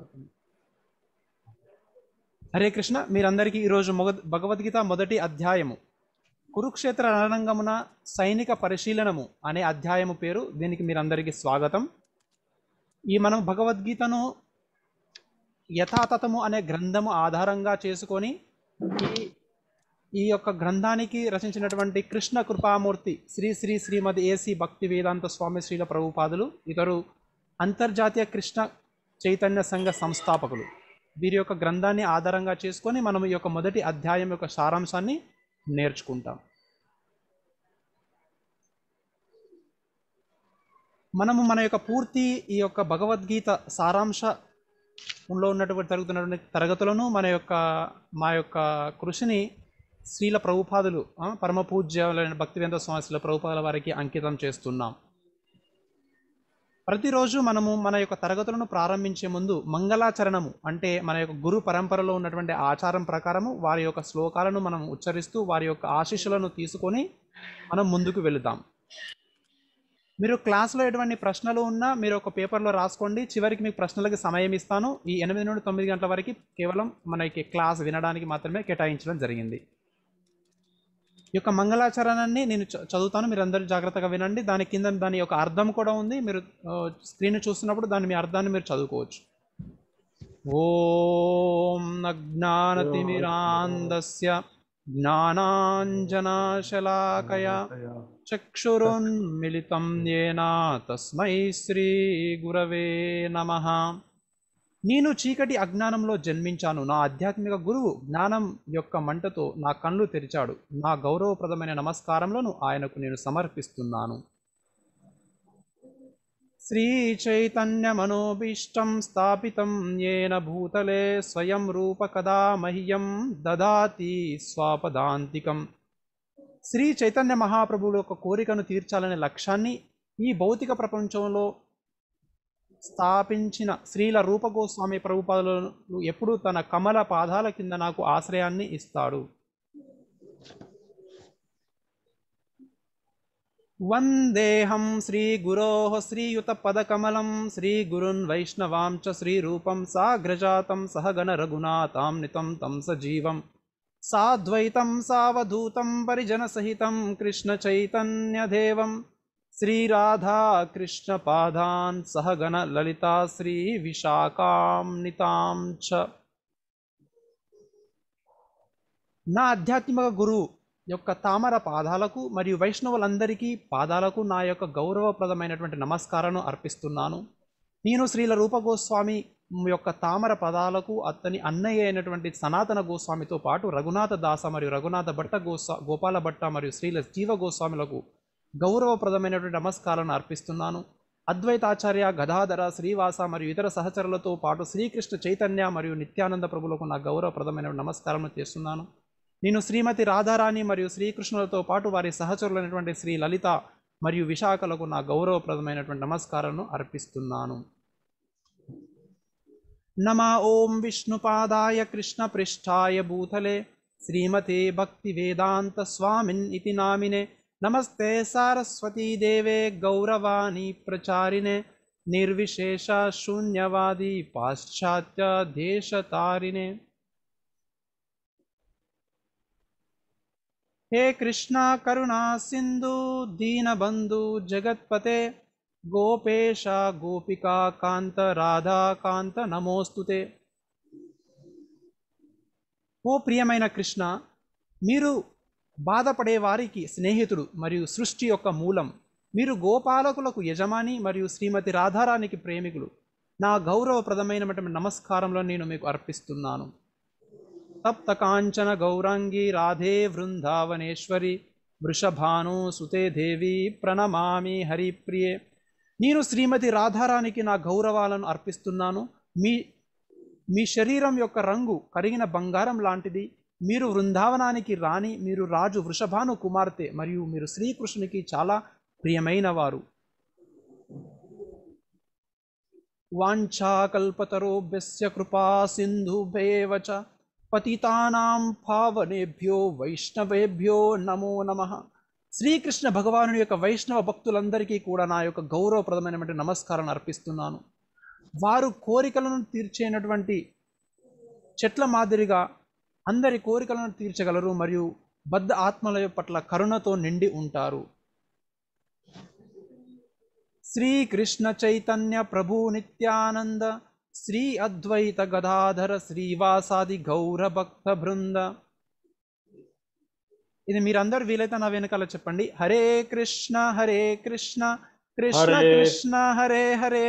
అవుతుంది హరే కృష్ణ మీరందరికీ ఈరోజు మొగ భగవద్గీత మొదటి అధ్యాయము కురుక్షేత్ర రణరంగమున సైనిక పరిశీలనము అనే అధ్యాయము పేరు దీనికి మీరందరికీ స్వాగతం ఈ మనం భగవద్గీతను యథాతథము అనే గ్రంథము ఆధారంగా చేసుకొని ఈ ఈ యొక్క గ్రంథానికి రచించినటువంటి కృష్ణ కృపామూర్తి శ్రీ శ్రీ శ్రీమతి ఏసీ భక్తి వేదాంత స్వామి శ్రీల ప్రభుపాదులు ఇతరు అంతర్జాతీయ కృష్ణ చైతన్య సంఘ సంస్థాపకులు వీరి యొక్క గ్రంథాన్ని ఆధారంగా చేసుకొని మనం ఈ యొక్క మొదటి అధ్యాయం యొక్క సారాంశాన్ని నేర్చుకుంటాం మనము మన యొక్క పూర్తి ఈ యొక్క భగవద్గీత సారాంశంలో ఉన్నటువంటి జరుగుతున్నటువంటి తరగతులను మన యొక్క మా యొక్క కృషిని శ్రీల ప్రభుపాదులు పరమ పూజ్యాలైన భక్తివేంద్ర స్వామి శ్రీల ప్రభుపాదుల వారికి అంకితం చేస్తున్నాం ప్రతిరోజు మనము మన యొక్క తరగతులను ప్రారంభించే ముందు మంగళాచరణము అంటే మన యొక్క గురు పరంపరలో ఉన్నటువంటి ఆచారం ప్రకారము వారి యొక్క శ్లోకాలను మనం ఉచ్చరిస్తూ వారి యొక్క ఆశీస్సులను తీసుకొని మనం ముందుకు వెళుదాం మీరు క్లాస్లో ఎటువంటి ప్రశ్నలు ఉన్నా మీరు ఒక పేపర్లో రాసుకోండి చివరికి మీకు ప్రశ్నలకు సమయం ఇస్తాను ఈ ఎనిమిది నుండి తొమ్మిది గంటల వరకు కేవలం మనకి క్లాస్ వినడానికి మాత్రమే కేటాయించడం జరిగింది యొక్క మంగళాచరణాన్ని నేను చదువుతాను మీరు అందరూ జాగ్రత్తగా వినండి దాని కింద దాని యొక్క అర్థం కూడా ఉంది మీరు స్క్రీన్ చూస్తున్నప్పుడు దాని మీ అర్థాన్ని మీరు చదువుకోవచ్చు ఓం అజ్ఞానతిమిరాందస్య జ్ఞానాంజనాశలాకయ చక్షురోన్మిళితం ఏనా తస్మై శ్రీ గురవే నమః నేను చీకటి అజ్ఞానంలో జన్మించాను నా ఆధ్యాత్మిక గురువు జ్ఞానం యొక్క మంటతో నా కళ్ళు తెరిచాడు నా గౌరవప్రదమైన నమస్కారములను ఆయనకు నేను సమర్పిస్తున్నాను శ్రీ చైతన్య మనోభీష్టం స్థాపితం ఏన భూతలే స్వయం రూప కదా మహ్యం దదాతి స్వాపదాంతికం శ్రీ చైతన్య మహాప్రభువు యొక్క కోరికను తీర్చాలనే లక్ష్యాన్ని ఈ భౌతిక ప్రపంచంలో స్థాపించిన శ్రీల రూపగోస్వామి ప్రభుపాదులను ఎప్పుడు తన కమల పాదాల కింద నాకు ఆశ్రయాన్ని ఇస్తాడు వందేహం శ్రీ గురో శ్రీయుత పదకమలం శ్రీ గురున్ వైష్ణవాం చ శ్రీరూపం సాగ్రజాతం సహగణ రఘునాథాం నితం తం సజీవం సాద్వైతం సావధూతం పరిజనసహితం కృష్ణ చైతన్యదేవం श्रीराधाकृष्णपादान् सहगणललिता श्रीविशाखाम्नितां చ నా ఆధ్యాత్మిక గురువు యొక్క తామర పాదాలకు మరియు వైష్ణవులందరికీ పాదాలకు నా యొక్క గౌరవప్రదమైనటువంటి నమస్కారాలను అర్పిస్తున్నాను నేను శ్రీల రూపగోస్వామి యొక్క తామర పదాలకు అతని అన్నయ్య అయినటువంటి సనాతన గోస్వామితో పాటు రఘునాథ దాస మరియు రఘునాథ భట్ట గోస్వా గోపాల భట్ట మరియు శ్రీల జీవ గోస్వామిలకు గౌరవప్రదమైనటువంటి నమస్కారాలను అర్పిస్తున్నాను అద్వైతాచార్య గదాధర శ్రీవాస మరియు ఇతర సహచరులతో పాటు శ్రీకృష్ణ చైతన్య మరియు నిత్యానంద ప్రభులకు నా గౌరవప్రదమైన నమస్కారం చేస్తున్నాను నేను శ్రీమతి రాధారాణి మరియు శ్రీకృష్ణులతో పాటు వారి సహచరులైనటువంటి శ్రీ లలిత మరియు విశాఖలకు నా గౌరవప్రదమైనటువంటి నమస్కారాలను అర్పిస్తున్నాను నమ ఓం విష్ణుపాదాయ కృష్ణ పృష్టాయ భూతలే శ్రీమతే భక్తి వేదాంత స్వామిన్ ఇది నామినే ನಮಸ್ತೆ ಸಾರಸ್ವತೀ ದೇವೆ ಗೌರವಾಣಿ ಪ್ರಚಾರಿಣೆ ನಿರ್ವಿಶೇಷ ಶೂನ್ಯವಾದಿ ಪಾಶ್ಚಾತ್ಯ ದೇಶ ಹೇ ಕೃಷ್ಣ ಕರುಣಾ ಸಿಂಧು ದೀನಬಂಧು ಜಗತ್ಪತೆ ಗೋಪೇಶ ಗೋಪಿಕಾ ಕಾಂತ ರಾಧಾಕಾಂತ ನಮೋಸ್ತುತೆ ఓ ప్రియమైన కృష్ణ మీరు బాధపడేవారికి స్నేహితుడు మరియు సృష్టి యొక్క మూలం మీరు గోపాలకులకు యజమాని మరియు శ్రీమతి రాధారానికి ప్రేమికులు నా గౌరవప్రదమైన నమస్కారంలో నేను మీకు అర్పిస్తున్నాను తప్త కాంచన గౌరాంగి రాధే వృందావనేశ్వరి వృషభాను సుతే దేవి ప్రణమామి హరిప్రియే నేను శ్రీమతి రాధారానికి నా గౌరవాలను అర్పిస్తున్నాను మీ మీ శరీరం యొక్క రంగు కరిగిన బంగారం లాంటిది మీరు వృందావనానికి రాణి మీరు రాజు వృషభాను కుమార్తె మరియు మీరు శ్రీకృష్ణునికి చాలా ప్రియమైన వారు వాంఛాకల్పతరోభ్య కృపా సింధుభేవ పతితానాం పావనేభ్యో వైష్ణవేభ్యో నమో నమ శ్రీకృష్ణ భగవాను యొక్క వైష్ణవ భక్తులందరికీ కూడా నా యొక్క గౌరవప్రదమైనటువంటి నమస్కారం అర్పిస్తున్నాను వారు కోరికలను తీర్చేనటువంటి చెట్ల మాదిరిగా అందరి కోరికలను తీర్చగలరు మరియు బద్ధ ఆత్మల పట్ల కరుణతో నిండి ఉంటారు శ్రీకృష్ణ చైతన్య ప్రభు నిత్యానంద శ్రీ అద్వైత గదాధర శ్రీవాసాది భక్త బృంద ఇది మీరందరూ వీలైతే నా వెనకాల చెప్పండి హరే కృష్ణ హరే కృష్ణ కృష్ణ కృష్ణ హరే హరే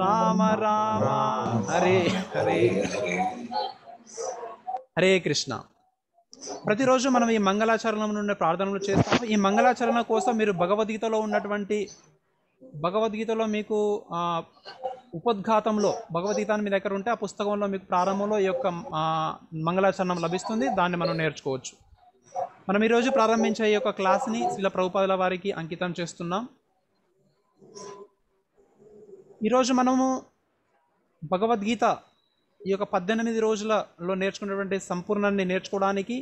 రామ రామ హరే హరే హరే కృష్ణ ప్రతిరోజు మనం ఈ మంగళాచరణం నుండి ప్రార్థనలు చేస్తాము ఈ మంగళాచరణ కోసం మీరు భగవద్గీతలో ఉన్నటువంటి భగవద్గీతలో మీకు ఉపద్ఘాతంలో భగవద్గీత మీ దగ్గర ఉంటే ఆ పుస్తకంలో మీకు ప్రారంభంలో ఈ యొక్క మంగళాచరణం లభిస్తుంది దాన్ని మనం నేర్చుకోవచ్చు మనం ఈరోజు ప్రారంభించే ఈ యొక్క క్లాస్ని శిల ప్రభుపాదుల వారికి అంకితం చేస్తున్నాం ఈరోజు మనము భగవద్గీత ఈ యొక్క పద్దెనిమిది రోజులలో నేర్చుకున్నటువంటి సంపూర్ణాన్ని నేర్చుకోవడానికి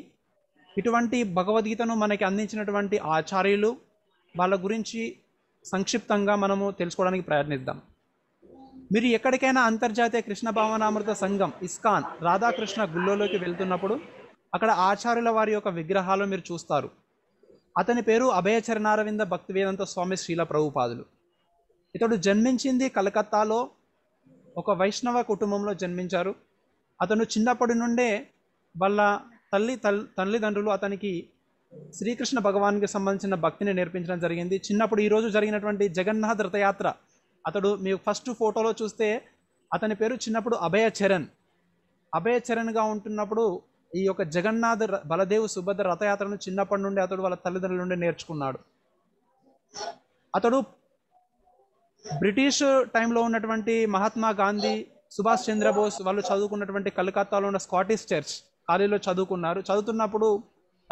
ఇటువంటి భగవద్గీతను మనకి అందించినటువంటి ఆచార్యులు వాళ్ళ గురించి సంక్షిప్తంగా మనము తెలుసుకోవడానికి ప్రయత్నిద్దాం మీరు ఎక్కడికైనా అంతర్జాతీయ కృష్ణ భావనామృత సంఘం ఇస్కాన్ రాధాకృష్ణ గుళ్ళోలోకి వెళ్తున్నప్పుడు అక్కడ ఆచార్యుల వారి యొక్క విగ్రహాలు మీరు చూస్తారు అతని పేరు అభయచరణారవింద భక్తివేదంత స్వామి శ్రీల ప్రభుపాదులు ఇతడు జన్మించింది కలకత్తాలో ఒక వైష్ణవ కుటుంబంలో జన్మించారు అతను చిన్నప్పటి నుండే వాళ్ళ తల్లి తల్ తల్లిదండ్రులు అతనికి శ్రీకృష్ణ భగవాన్కి సంబంధించిన భక్తిని నేర్పించడం జరిగింది చిన్నప్పుడు ఈరోజు జరిగినటువంటి జగన్నాథ్ రథయాత్ర అతడు మీ ఫస్ట్ ఫోటోలో చూస్తే అతని పేరు చిన్నప్పుడు అభయ చరణ్ అభయ చరణ్గా ఉంటున్నప్పుడు ఈ యొక్క జగన్నాథ బలదేవ్ సుభద్ర రథయాత్రను చిన్నప్పటి నుండి అతడు వాళ్ళ తల్లిదండ్రుల నుండి నేర్చుకున్నాడు అతడు బ్రిటిష్ టైంలో ఉన్నటువంటి మహాత్మా గాంధీ సుభాష్ చంద్రబోస్ వాళ్ళు చదువుకున్నటువంటి కలకత్తాలో ఉన్న స్కాటిష్ చర్చ్ ఖాళీలో చదువుకున్నారు చదువుతున్నప్పుడు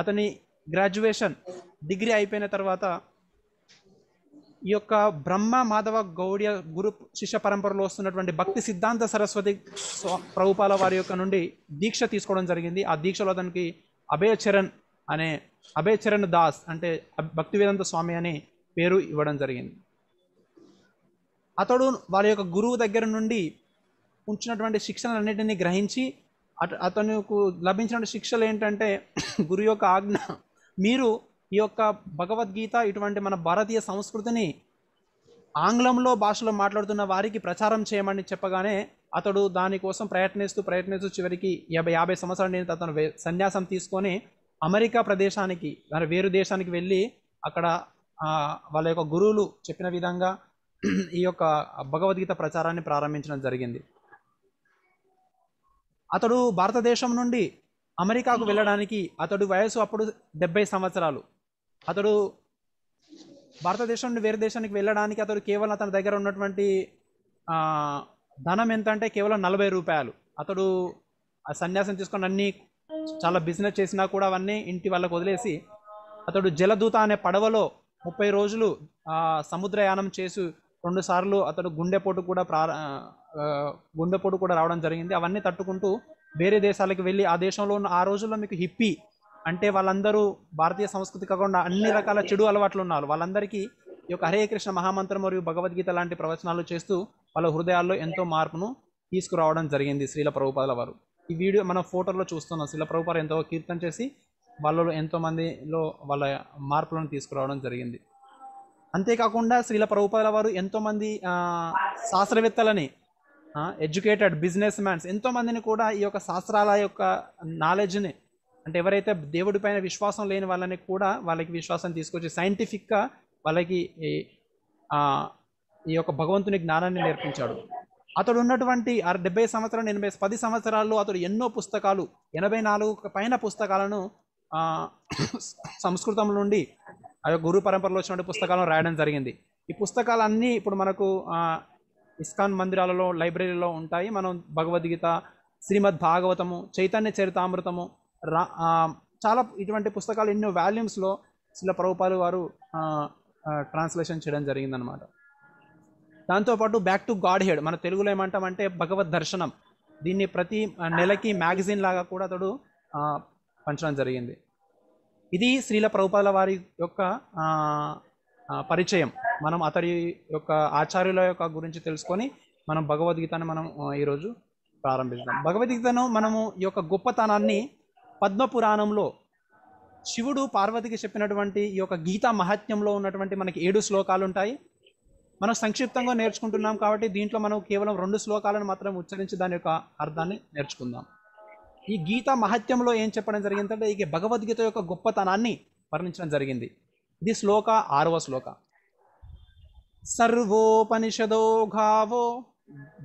అతని గ్రాడ్యుయేషన్ డిగ్రీ అయిపోయిన తర్వాత ఈ యొక్క బ్రహ్మ మాధవ గౌడ్య గురు శిష్య పరంపరలో వస్తున్నటువంటి భక్తి సిద్ధాంత సరస్వతి ప్రభుపాల వారి యొక్క నుండి దీక్ష తీసుకోవడం జరిగింది ఆ దీక్షలో అతనికి అభయచరణ్ అనే అభయచరణ్ దాస్ అంటే భక్తివేదంత స్వామి అనే పేరు ఇవ్వడం జరిగింది అతడు వారి యొక్క గురువు దగ్గర నుండి ఉంచినటువంటి శిక్షణలన్నిటినీ గ్రహించి అట అతనుకు లభించినటువంటి శిక్షలు ఏంటంటే గురు యొక్క ఆజ్ఞ మీరు ఈ యొక్క భగవద్గీత ఇటువంటి మన భారతీయ సంస్కృతిని ఆంగ్లంలో భాషలో మాట్లాడుతున్న వారికి ప్రచారం చేయమని చెప్పగానే అతడు దానికోసం ప్రయత్నిస్తూ ప్రయత్నిస్తూ చివరికి యాభై యాభై సంవత్సరాల నేను అతను సన్యాసం తీసుకొని అమెరికా ప్రదేశానికి వేరు దేశానికి వెళ్ళి అక్కడ వాళ్ళ యొక్క గురువులు చెప్పిన విధంగా ఈ యొక్క భగవద్గీత ప్రచారాన్ని ప్రారంభించడం జరిగింది అతడు భారతదేశం నుండి అమెరికాకు వెళ్ళడానికి అతడు వయసు అప్పుడు డెబ్బై సంవత్సరాలు అతడు భారతదేశం నుండి వేరే దేశానికి వెళ్ళడానికి అతడు కేవలం అతని దగ్గర ఉన్నటువంటి ధనం ఎంతంటే కేవలం నలభై రూపాయలు అతడు ఆ సన్యాసం తీసుకొని అన్నీ చాలా బిజినెస్ చేసినా కూడా అవన్నీ ఇంటి వాళ్ళకు వదిలేసి అతడు జలదూత అనే పడవలో ముప్పై రోజులు సముద్రయానం చేసి రెండుసార్లు అతడు గుండెపోటు కూడా ప్రార గుండెపోటు కూడా రావడం జరిగింది అవన్నీ తట్టుకుంటూ వేరే దేశాలకు వెళ్ళి ఆ దేశంలో ఉన్న ఆ రోజుల్లో మీకు హిప్పీ అంటే వాళ్ళందరూ భారతీయ సంస్కృతి కాకుండా అన్ని రకాల చెడు అలవాట్లు ఉన్నారు వాళ్ళందరికీ ఈ యొక్క హరే కృష్ణ మహామంత్రం మరియు భగవద్గీత లాంటి ప్రవచనాలు చేస్తూ వాళ్ళ హృదయాల్లో ఎంతో మార్పును తీసుకురావడం జరిగింది శ్రీల ప్రభుపాదుల వారు ఈ వీడియో మనం ఫోటోలో చూస్తున్నాం శ్రీల ప్రభుపాలు ఎంతో కీర్తన చేసి వాళ్ళలో ఎంతోమందిలో వాళ్ళ మార్పులను తీసుకురావడం జరిగింది అంతేకాకుండా శ్రీల ప్రభుపాల వారు ఎంతోమంది శాస్త్రవేత్తలని ఎడ్యుకేటెడ్ బిజినెస్ మ్యాన్స్ ఎంతోమందిని కూడా ఈ యొక్క శాస్త్రాల యొక్క నాలెడ్జ్ని అంటే ఎవరైతే దేవుడి పైన విశ్వాసం లేని వాళ్ళని కూడా వాళ్ళకి విశ్వాసం తీసుకొచ్చి సైంటిఫిక్గా వాళ్ళకి ఈ యొక్క భగవంతుని జ్ఞానాన్ని నేర్పించాడు అతడు ఉన్నటువంటి ఆ డెబ్బై సంవత్సరాలు ఎనభై పది సంవత్సరాల్లో అతడు ఎన్నో పుస్తకాలు ఎనభై నాలుగు పైన పుస్తకాలను సంస్కృతం నుండి అది గురు పరంపరలో వచ్చినటువంటి పుస్తకాలను రాయడం జరిగింది ఈ పుస్తకాలన్నీ ఇప్పుడు మనకు ఇస్కాన్ మందిరాలలో లైబ్రరీలో ఉంటాయి మనం భగవద్గీత శ్రీమద్ భాగవతము చైతన్య చరితామృతము రా చాలా ఇటువంటి పుస్తకాలు ఎన్నో వాల్యూమ్స్లో శిల ప్రభుపాలు వారు ట్రాన్స్లేషన్ చేయడం జరిగిందనమాట దాంతోపాటు బ్యాక్ టు గాడ్ హెడ్ మన తెలుగులో ఏమంటామంటే భగవద్ దర్శనం దీన్ని ప్రతి నెలకి మ్యాగజైన్ లాగా కూడా అతడు పంచడం జరిగింది ఇది శ్రీల ప్రభుపాల వారి యొక్క పరిచయం మనం అతడి యొక్క ఆచార్యుల యొక్క గురించి తెలుసుకొని మనం భగవద్గీతను మనం ఈరోజు ప్రారంభిస్తాం భగవద్గీతను మనము ఈ యొక్క గొప్పతనాన్ని పద్మపురాణంలో శివుడు పార్వతికి చెప్పినటువంటి ఈ యొక్క గీతా మహాత్మ్యంలో ఉన్నటువంటి మనకి ఏడు శ్లోకాలు ఉంటాయి మనం సంక్షిప్తంగా నేర్చుకుంటున్నాం కాబట్టి దీంట్లో మనం కేవలం రెండు శ్లోకాలను మాత్రం ఉచ్చరించి దాని యొక్క అర్థాన్ని నేర్చుకుందాం ఈ గీత మహత్యంలో ఏం చెప్పడం జరిగిందంటే ఈ భగవద్గీత యొక్క గొప్పతనాన్ని వర్ణించడం జరిగింది ఇది శ్లోక ఆరవ శ్లోక సర్వోపనిషదో ఘావో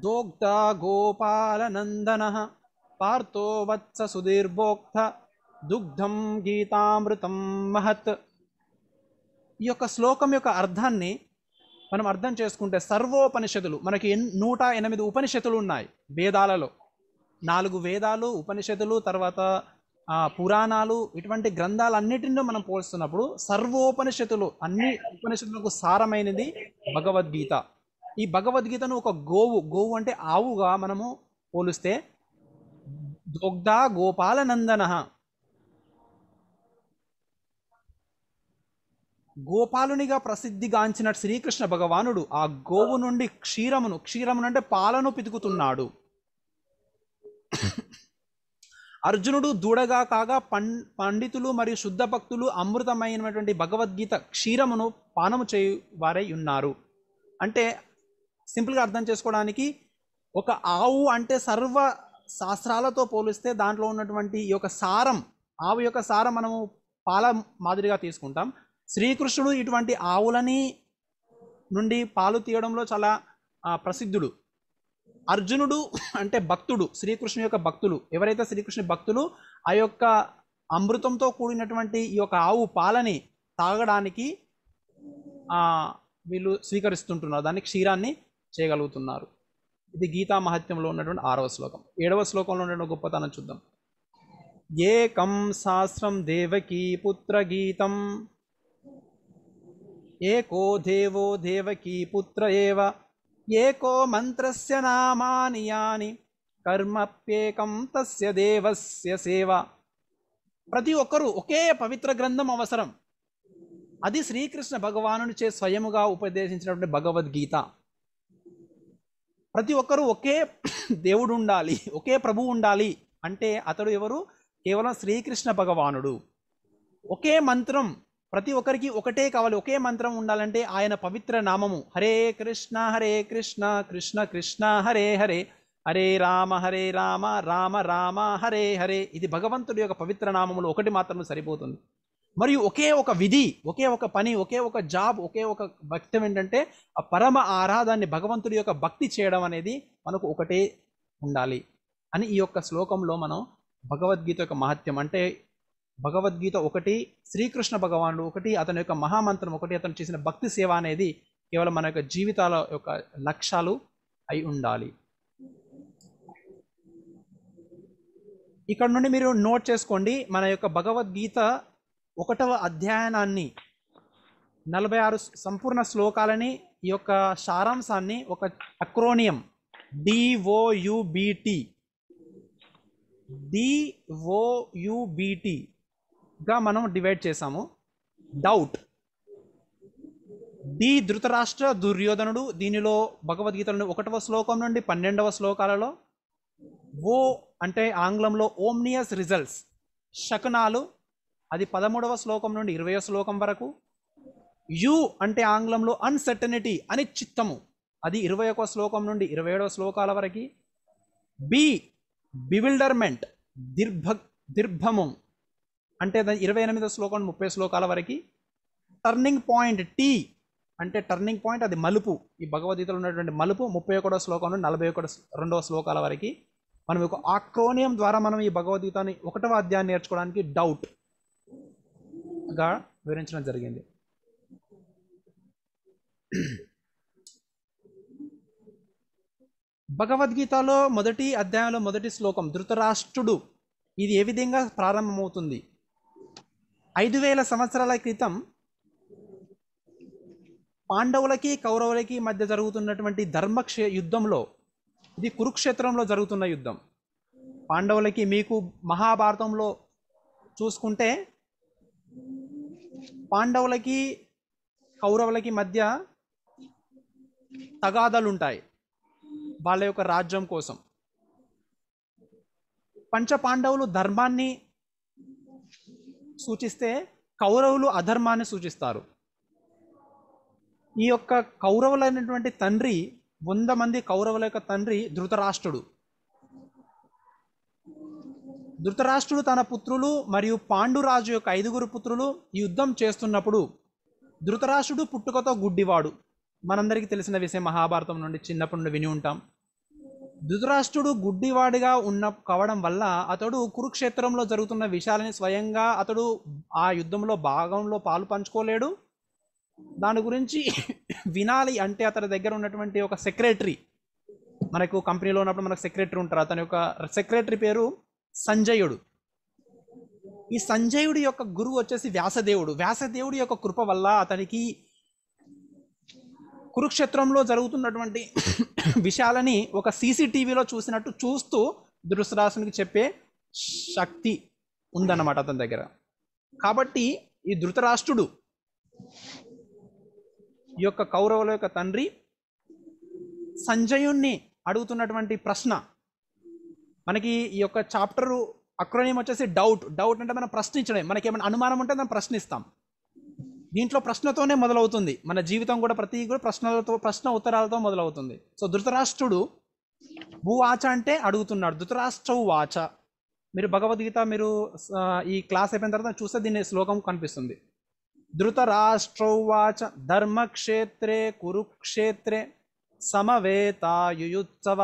గోపాల గోపాలనందన పార్థో వత్స సుధీర్భోక్త దుగ్ధం గీతామృతం మహత్ ఈ యొక్క శ్లోకం యొక్క అర్థాన్ని మనం అర్థం చేసుకుంటే సర్వోపనిషత్తులు మనకి నూట ఎనిమిది ఉపనిషత్తులు ఉన్నాయి వేదాలలో నాలుగు వేదాలు ఉపనిషత్తులు తర్వాత పురాణాలు ఇటువంటి గ్రంథాలన్నిటిలో మనం పోల్స్తున్నప్పుడు సర్వోపనిషత్తులు అన్ని ఉపనిషత్తులకు సారమైనది భగవద్గీత ఈ భగవద్గీతను ఒక గోవు గోవు అంటే ఆవుగా మనము పోలిస్తే గోపాల గోపాలనందన గోపాలునిగా ప్రసిద్ధిగాంచిన శ్రీకృష్ణ భగవానుడు ఆ గోవు నుండి క్షీరమును క్షీరమును అంటే పాలను పితుకుతున్నాడు అర్జునుడు దూడగా కాగా పం పండితులు మరియు శుద్ధ భక్తులు అమృతమైనటువంటి భగవద్గీత క్షీరమును పానము చేయు వారై ఉన్నారు అంటే సింపుల్గా అర్థం చేసుకోవడానికి ఒక ఆవు అంటే సర్వ శాస్త్రాలతో పోలిస్తే దాంట్లో ఉన్నటువంటి ఈ యొక్క సారం ఆవు యొక్క సారం మనము పాల మాదిరిగా తీసుకుంటాం శ్రీకృష్ణుడు ఇటువంటి ఆవులని నుండి పాలు తీయడంలో చాలా ప్రసిద్ధుడు అర్జునుడు అంటే భక్తుడు శ్రీకృష్ణు యొక్క భక్తులు ఎవరైతే శ్రీకృష్ణ భక్తులు ఆ యొక్క అమృతంతో కూడినటువంటి ఈ యొక్క ఆవు పాలని తాగడానికి వీళ్ళు స్వీకరిస్తుంటున్నారు దాన్ని క్షీరాన్ని చేయగలుగుతున్నారు ఇది గీతా మహత్యంలో ఉన్నటువంటి ఆరవ శ్లోకం ఏడవ శ్లోకంలో ఉన్నటువంటి గొప్పతనం చూద్దాం ఏకం శాస్త్రం దేవకీ పుత్ర గీతం ఏకో దేవో దేవకీ పుత్ర ఏవ ఏకో మంత్రస్య నామాని యాని కర్మప్యేకం తస్య దేవస్య సేవ ప్రతి ఒక్కరూ ఒకే పవిత్ర గ్రంథం అవసరం అది శ్రీకృష్ణ చే స్వయముగా ఉపదేశించినటువంటి భగవద్గీత ప్రతి ఒక్కరూ ఒకే దేవుడు ఉండాలి ఒకే ప్రభు ఉండాలి అంటే అతడు ఎవరు కేవలం శ్రీకృష్ణ భగవానుడు ఒకే మంత్రం ప్రతి ఒక్కరికి ఒకటే కావాలి ఒకే మంత్రం ఉండాలంటే ఆయన పవిత్ర నామము హరే కృష్ణ హరే కృష్ణ కృష్ణ కృష్ణ హరే హరే హరే రామ హరే రామ రామ రామ హరే హరే ఇది భగవంతుడి యొక్క పవిత్ర నామములో ఒకటి మాత్రం సరిపోతుంది మరియు ఒకే ఒక విధి ఒకే ఒక పని ఒకే ఒక జాబ్ ఒకే ఒక భక్తం ఏంటంటే ఆ పరమ ఆరాధాన్ని భగవంతుడి యొక్క భక్తి చేయడం అనేది మనకు ఒకటే ఉండాలి అని ఈ యొక్క శ్లోకంలో మనం భగవద్గీత యొక్క మహత్యం అంటే భగవద్గీత ఒకటి శ్రీకృష్ణ భగవానుడు ఒకటి అతని యొక్క మహామంత్రం ఒకటి అతను చేసిన భక్తి సేవ అనేది కేవలం మన యొక్క జీవితాల యొక్క లక్ష్యాలు అయి ఉండాలి ఇక్కడ నుండి మీరు నోట్ చేసుకోండి మన యొక్క భగవద్గీత ఒకటవ అధ్యయనాన్ని నలభై ఆరు సంపూర్ణ శ్లోకాలని ఈ యొక్క సారాంశాన్ని ఒక అక్రోనియం డిఓయుబిటి డిఓయుబిటి గా మనం డివైడ్ చేసాము డౌట్ డి ధృతరాష్ట్ర దుర్యోధనుడు దీనిలో భగవద్గీతలోని ఒకటవ శ్లోకం నుండి పన్నెండవ శ్లోకాలలో ఓ అంటే ఆంగ్లంలో ఓమ్నియస్ రిజల్ట్స్ శకనాలు అది పదమూడవ శ్లోకం నుండి ఇరవయో శ్లోకం వరకు యు అంటే ఆంగ్లంలో అన్సర్టనిటీ అనిశ్చిత్తము అది ఇరవై ఒక శ్లోకం నుండి ఇరవై ఏడవ శ్లోకాల వరకు బి బివిల్డర్మెంట్ దిర్భ దిర్భము అంటే ఇరవై ఎనిమిదో శ్లోకం ముప్పై శ్లోకాల వరకు టర్నింగ్ పాయింట్ టీ అంటే టర్నింగ్ పాయింట్ అది మలుపు ఈ భగవద్గీతలో ఉన్నటువంటి మలుపు ముప్పై ఒకటో శ్లోకం నుండి నలభై ఒకటో రెండవ శ్లోకాల వరకు మనం ఒక ఆక్రోనియం ద్వారా మనం ఈ భగవద్గీతని ఒకటవ అధ్యాయం నేర్చుకోవడానికి డౌట్గా వివరించడం జరిగింది భగవద్గీతలో మొదటి అధ్యాయంలో మొదటి శ్లోకం ధృతరాష్ట్రుడు ఇది ఏ విధంగా ప్రారంభమవుతుంది ఐదు వేల సంవత్సరాల క్రితం పాండవులకి కౌరవులకి మధ్య జరుగుతున్నటువంటి ధర్మక్షే యుద్ధంలో ఇది కురుక్షేత్రంలో జరుగుతున్న యుద్ధం పాండవులకి మీకు మహాభారతంలో చూసుకుంటే పాండవులకి కౌరవులకి మధ్య తగాదాలు ఉంటాయి వాళ్ళ యొక్క రాజ్యం కోసం పంచ పాండవులు ధర్మాన్ని సూచిస్తే కౌరవులు అధర్మాన్ని సూచిస్తారు ఈ యొక్క కౌరవులైనటువంటి తండ్రి వంద మంది కౌరవుల యొక్క తండ్రి ధృతరాష్ట్రుడు ధృతరాష్ట్రుడు తన పుత్రులు మరియు పాండురాజు యొక్క ఐదుగురు పుత్రులు యుద్ధం చేస్తున్నప్పుడు ధృతరాష్ట్రుడు పుట్టుకతో గుడ్డివాడు మనందరికీ తెలిసిన విషయం మహాభారతం నుండి చిన్నప్పటి నుండి విని ఉంటాం ధృతరాష్ట్రుడు గుడ్డివాడిగా ఉన్న కావడం వల్ల అతడు కురుక్షేత్రంలో జరుగుతున్న విషయాలని స్వయంగా అతడు ఆ యుద్ధంలో భాగంలో పాలు పంచుకోలేడు దాని గురించి వినాలి అంటే అతని దగ్గర ఉన్నటువంటి ఒక సెక్రటరీ మనకు కంపెనీలో ఉన్నప్పుడు మనకు సెక్రటరీ ఉంటారు అతని యొక్క సెక్రటరీ పేరు సంజయుడు ఈ సంజయుడి యొక్క గురువు వచ్చేసి వ్యాసదేవుడు వ్యాసదేవుడి యొక్క కృప వల్ల అతనికి కురుక్షేత్రంలో జరుగుతున్నటువంటి విషయాలని ఒక సీసీటీవీలో చూసినట్టు చూస్తూ ధృతరాసునికి చెప్పే శక్తి ఉందన్నమాట అతని దగ్గర కాబట్టి ఈ ధృతరాష్ట్రుడు ఈ యొక్క కౌరవుల యొక్క తండ్రి సంజయుణ్ణి అడుగుతున్నటువంటి ప్రశ్న మనకి ఈ యొక్క చాప్టరు అక్రోనియం వచ్చేసి డౌట్ డౌట్ అంటే మనం ప్రశ్నించడం మనకేమైనా అనుమానం ఉంటే మనం ప్రశ్నిస్తాం దీంట్లో ప్రశ్నతోనే మొదలవుతుంది మన జీవితం కూడా ప్రతి కూడా ప్రశ్నలతో ప్రశ్న ఉత్తరాలతో మొదలవుతుంది సో ధృతరాష్ట్రుడు భూవాచ అంటే అడుగుతున్నాడు ధృతరాష్ట్రవు వాచ మీరు భగవద్గీత మీరు ఈ క్లాస్ అయిపోయిన తర్వాత చూస్తే దీని శ్లోకం కనిపిస్తుంది ధృతరాష్ట్రౌవాచ ధర్మక్షేత్రే కురుక్షేత్రే సమవేతాయుత్సవ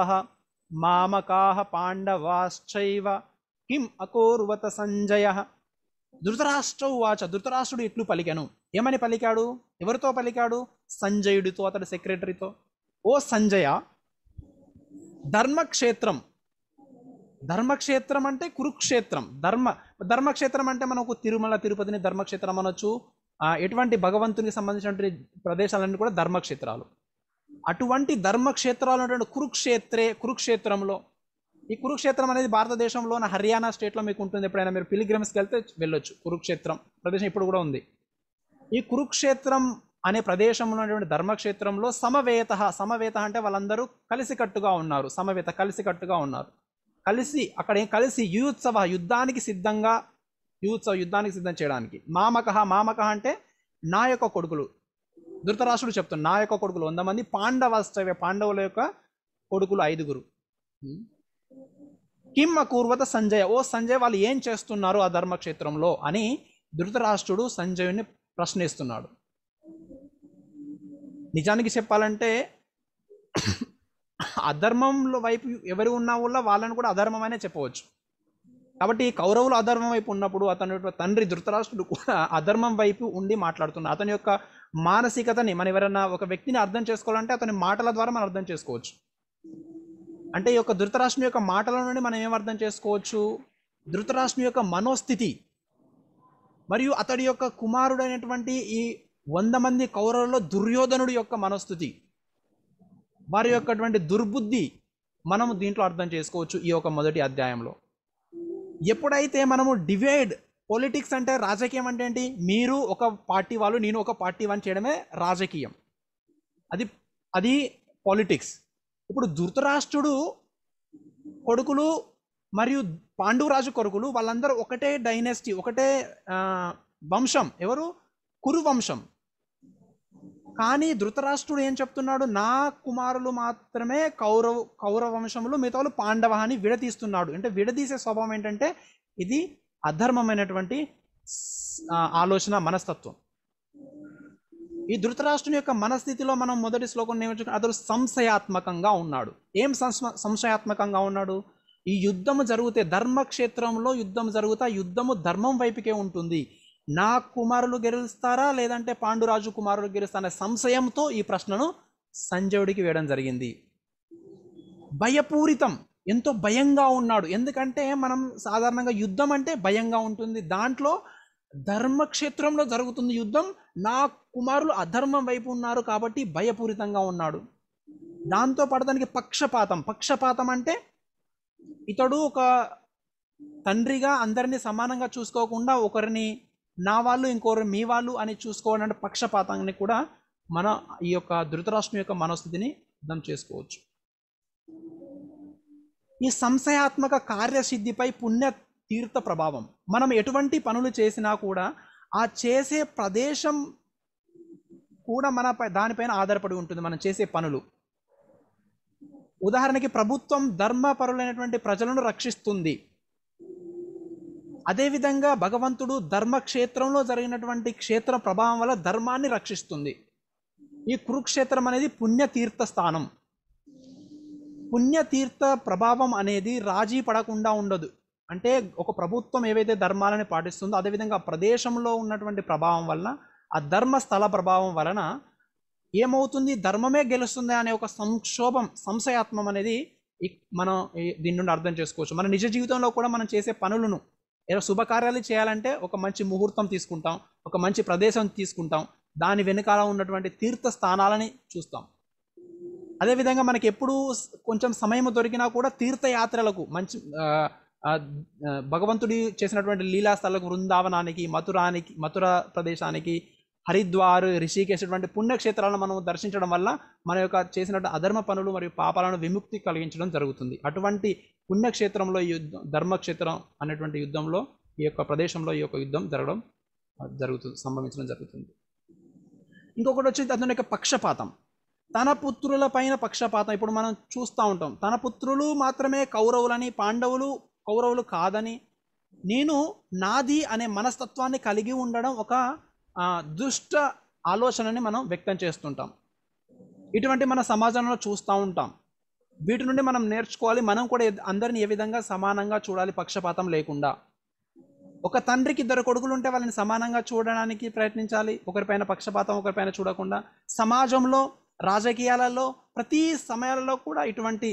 మామకా పాండవాశ్చైవ కిం అకూర్వత సంజయ ధృతరాష్ట్రౌవాచ ధృతరాష్ట్రుడు ఇట్లు పలికెను ఏమని పలికాడు ఎవరితో పలికాడు సంజయుడితో అతడి సెక్రటరీతో ఓ సంజయ ధర్మక్షేత్రం ధర్మక్షేత్రం అంటే కురుక్షేత్రం ధర్మ ధర్మక్షేత్రం అంటే మనకు తిరుమల తిరుపతిని ధర్మక్షేత్రం అనొచ్చు ఎటువంటి భగవంతునికి సంబంధించినటువంటి ప్రదేశాలన్నీ కూడా ధర్మక్షేత్రాలు అటువంటి ధర్మక్షేత్రాలు అంటే కురుక్షేత్రే కురుక్షేత్రంలో ఈ కురుక్షేత్రం అనేది భారతదేశంలోని హర్యానా స్టేట్లో మీకు ఉంటుంది ఎప్పుడైనా మీరు పిలిగ్రమ్స్కి వెళ్తే వెళ్ళొచ్చు కురుక్షేత్రం ప్రదేశం ఇప్పుడు కూడా ఉంది ఈ కురుక్షేత్రం అనే ప్రదేశంలో ఉన్నటువంటి ధర్మక్షేత్రంలో సమవేత సమవేత అంటే వాళ్ళందరూ కలిసికట్టుగా ఉన్నారు సమవేత కలిసికట్టుగా ఉన్నారు కలిసి అక్కడ కలిసి యూత్సవ యుద్ధానికి సిద్ధంగా యూత్సవ యుద్ధానికి సిద్ధం చేయడానికి మామక మామక అంటే నా యొక్క కొడుకులు ధృతరాష్ట్రుడు చెప్తున్నా నా యొక్క కొడుకులు వంద మంది పాండవాస్తవ్య పాండవుల యొక్క కొడుకులు ఐదుగురు కిమ్ అకూర్వత సంజయ్ ఓ సంజయ్ వాళ్ళు ఏం చేస్తున్నారు ఆ ధర్మక్షేత్రంలో అని ధృతరాష్ట్రుడు సంజయుని ప్రశ్నిస్తున్నాడు నిజానికి చెప్పాలంటే అధర్మంలో వైపు ఎవరు ఉన్నా వల్ల వాళ్ళని కూడా అనే చెప్పవచ్చు కాబట్టి కౌరవులు అధర్మం వైపు ఉన్నప్పుడు అతని తండ్రి ధృతరాష్ట్రుడు కూడా అధర్మం వైపు ఉండి మాట్లాడుతున్నాడు అతని యొక్క మానసికతని మనం ఎవరైనా ఒక వ్యక్తిని అర్థం చేసుకోవాలంటే అతని మాటల ద్వారా మనం అర్థం చేసుకోవచ్చు అంటే ఈ యొక్క ధృతరాష్ట్రం యొక్క మాటల నుండి మనం ఏం అర్థం చేసుకోవచ్చు ధృతరాష్ట్రం యొక్క మనోస్థితి మరియు అతడి యొక్క కుమారుడైనటువంటి ఈ వంద మంది కౌరవులలో దుర్యోధనుడి యొక్క మనస్థుతి వారి యొక్కటువంటి దుర్బుద్ధి మనము దీంట్లో అర్థం చేసుకోవచ్చు ఈ యొక్క మొదటి అధ్యాయంలో ఎప్పుడైతే మనము డివైడ్ పొలిటిక్స్ అంటే రాజకీయం అంటే ఏంటి మీరు ఒక పార్టీ వాళ్ళు నేను ఒక పార్టీ వాళ్ళు చేయడమే రాజకీయం అది అది పాలిటిక్స్ ఇప్పుడు ధృతరాష్ట్రుడు కొడుకులు మరియు పాండురాజు కొరకులు వాళ్ళందరూ ఒకటే డైనెస్టీ ఒకటే వంశం ఎవరు కురు వంశం కానీ ధృతరాష్ట్రుడు ఏం చెప్తున్నాడు నా కుమారులు మాత్రమే కౌరవ కౌరవ వంశములు మిగతా పాండవ అని విడదీస్తున్నాడు అంటే విడదీసే స్వభావం ఏంటంటే ఇది అధర్మమైనటువంటి ఆలోచన మనస్తత్వం ఈ ధృతరాష్ట్రుని యొక్క మనస్థితిలో మనం మొదటి శ్లోకం నేర్చుకున్నాం అతడు సంశయాత్మకంగా ఉన్నాడు ఏం సంశయాత్మకంగా ఉన్నాడు ఈ యుద్ధము జరిగితే ధర్మక్షేత్రంలో యుద్ధం జరుగుతా యుద్ధము ధర్మం వైపుకే ఉంటుంది నా కుమారులు గెలుస్తారా లేదంటే పాండురాజు కుమారులు గెలుస్తారా సంశయంతో ఈ ప్రశ్నను సంజయుడికి వేయడం జరిగింది భయపూరితం ఎంతో భయంగా ఉన్నాడు ఎందుకంటే మనం సాధారణంగా యుద్ధం అంటే భయంగా ఉంటుంది దాంట్లో ధర్మక్షేత్రంలో జరుగుతుంది యుద్ధం నా కుమారులు అధర్మం వైపు ఉన్నారు కాబట్టి భయపూరితంగా ఉన్నాడు దాంతో పాటు దానికి పక్షపాతం పక్షపాతం అంటే ఇతడు ఒక తండ్రిగా అందరినీ సమానంగా చూసుకోకుండా ఒకరిని నా వాళ్ళు ఇంకొకరు మీ వాళ్ళు అని చూసుకోవాలంటే పక్షపాతాన్ని కూడా మన ఈ యొక్క ధృతరాష్ట్రం యొక్క మనస్థితిని అర్థం చేసుకోవచ్చు ఈ సంశయాత్మక కార్యసిద్ధిపై పుణ్య తీర్థ ప్రభావం మనం ఎటువంటి పనులు చేసినా కూడా ఆ చేసే ప్రదేశం కూడా మన దానిపైన ఆధారపడి ఉంటుంది మనం చేసే పనులు ఉదాహరణకి ప్రభుత్వం ధర్మపరులైనటువంటి ప్రజలను రక్షిస్తుంది అదేవిధంగా భగవంతుడు ధర్మక్షేత్రంలో జరిగినటువంటి క్షేత్ర ప్రభావం వల్ల ధర్మాన్ని రక్షిస్తుంది ఈ కురుక్షేత్రం అనేది పుణ్యతీర్థ స్థానం పుణ్యతీర్థ ప్రభావం అనేది రాజీ పడకుండా ఉండదు అంటే ఒక ప్రభుత్వం ఏవైతే ధర్మాలని పాటిస్తుందో అదేవిధంగా ప్రదేశంలో ఉన్నటువంటి ప్రభావం వలన ఆ ధర్మ స్థల ప్రభావం వలన ఏమవుతుంది ధర్మమే గెలుస్తుంది అనే ఒక సంక్షోభం సంశయాత్మం అనేది మనం దీని నుండి అర్థం చేసుకోవచ్చు మన నిజ జీవితంలో కూడా మనం చేసే పనులను ఏదో శుభకార్యాలు చేయాలంటే ఒక మంచి ముహూర్తం తీసుకుంటాం ఒక మంచి ప్రదేశం తీసుకుంటాం దాని వెనుకాల ఉన్నటువంటి తీర్థ స్థానాలని చూస్తాం అదేవిధంగా మనకి ఎప్పుడు కొంచెం సమయం దొరికినా కూడా తీర్థయాత్రలకు మంచి భగవంతుడి చేసినటువంటి లీలాస్థలకు బృందావనానికి మథురానికి మథుర ప్రదేశానికి హరిద్వార్ రిషికేశ్ అటువంటి పుణ్యక్షేత్రాలను మనం దర్శించడం వల్ల మన యొక్క చేసినటువంటి అధర్మ పనులు మరియు పాపాలను విముక్తి కలిగించడం జరుగుతుంది అటువంటి పుణ్యక్షేత్రంలో యుద్ధం ధర్మక్షేత్రం అనేటువంటి యుద్ధంలో ఈ యొక్క ప్రదేశంలో ఈ యొక్క యుద్ధం జరగడం జరుగుతుంది సంభవించడం జరుగుతుంది ఇంకొకటి వచ్చేది అతని యొక్క పక్షపాతం తన పుత్రుల పైన పక్షపాతం ఇప్పుడు మనం చూస్తూ ఉంటాం తన పుత్రులు మాత్రమే కౌరవులని పాండవులు కౌరవులు కాదని నేను నాది అనే మనస్తత్వాన్ని కలిగి ఉండడం ఒక దుష్ట ఆలోచనని మనం వ్యక్తం చేస్తుంటాం ఇటువంటి మన సమాజంలో చూస్తూ ఉంటాం వీటి నుండి మనం నేర్చుకోవాలి మనం కూడా అందరిని ఏ విధంగా సమానంగా చూడాలి పక్షపాతం లేకుండా ఒక తండ్రికి ఇద్దరు కొడుకులు ఉంటే వాళ్ళని సమానంగా చూడడానికి ప్రయత్నించాలి ఒకరిపైన పక్షపాతం ఒకరిపైన చూడకుండా సమాజంలో రాజకీయాలలో ప్రతి సమయాలలో కూడా ఇటువంటి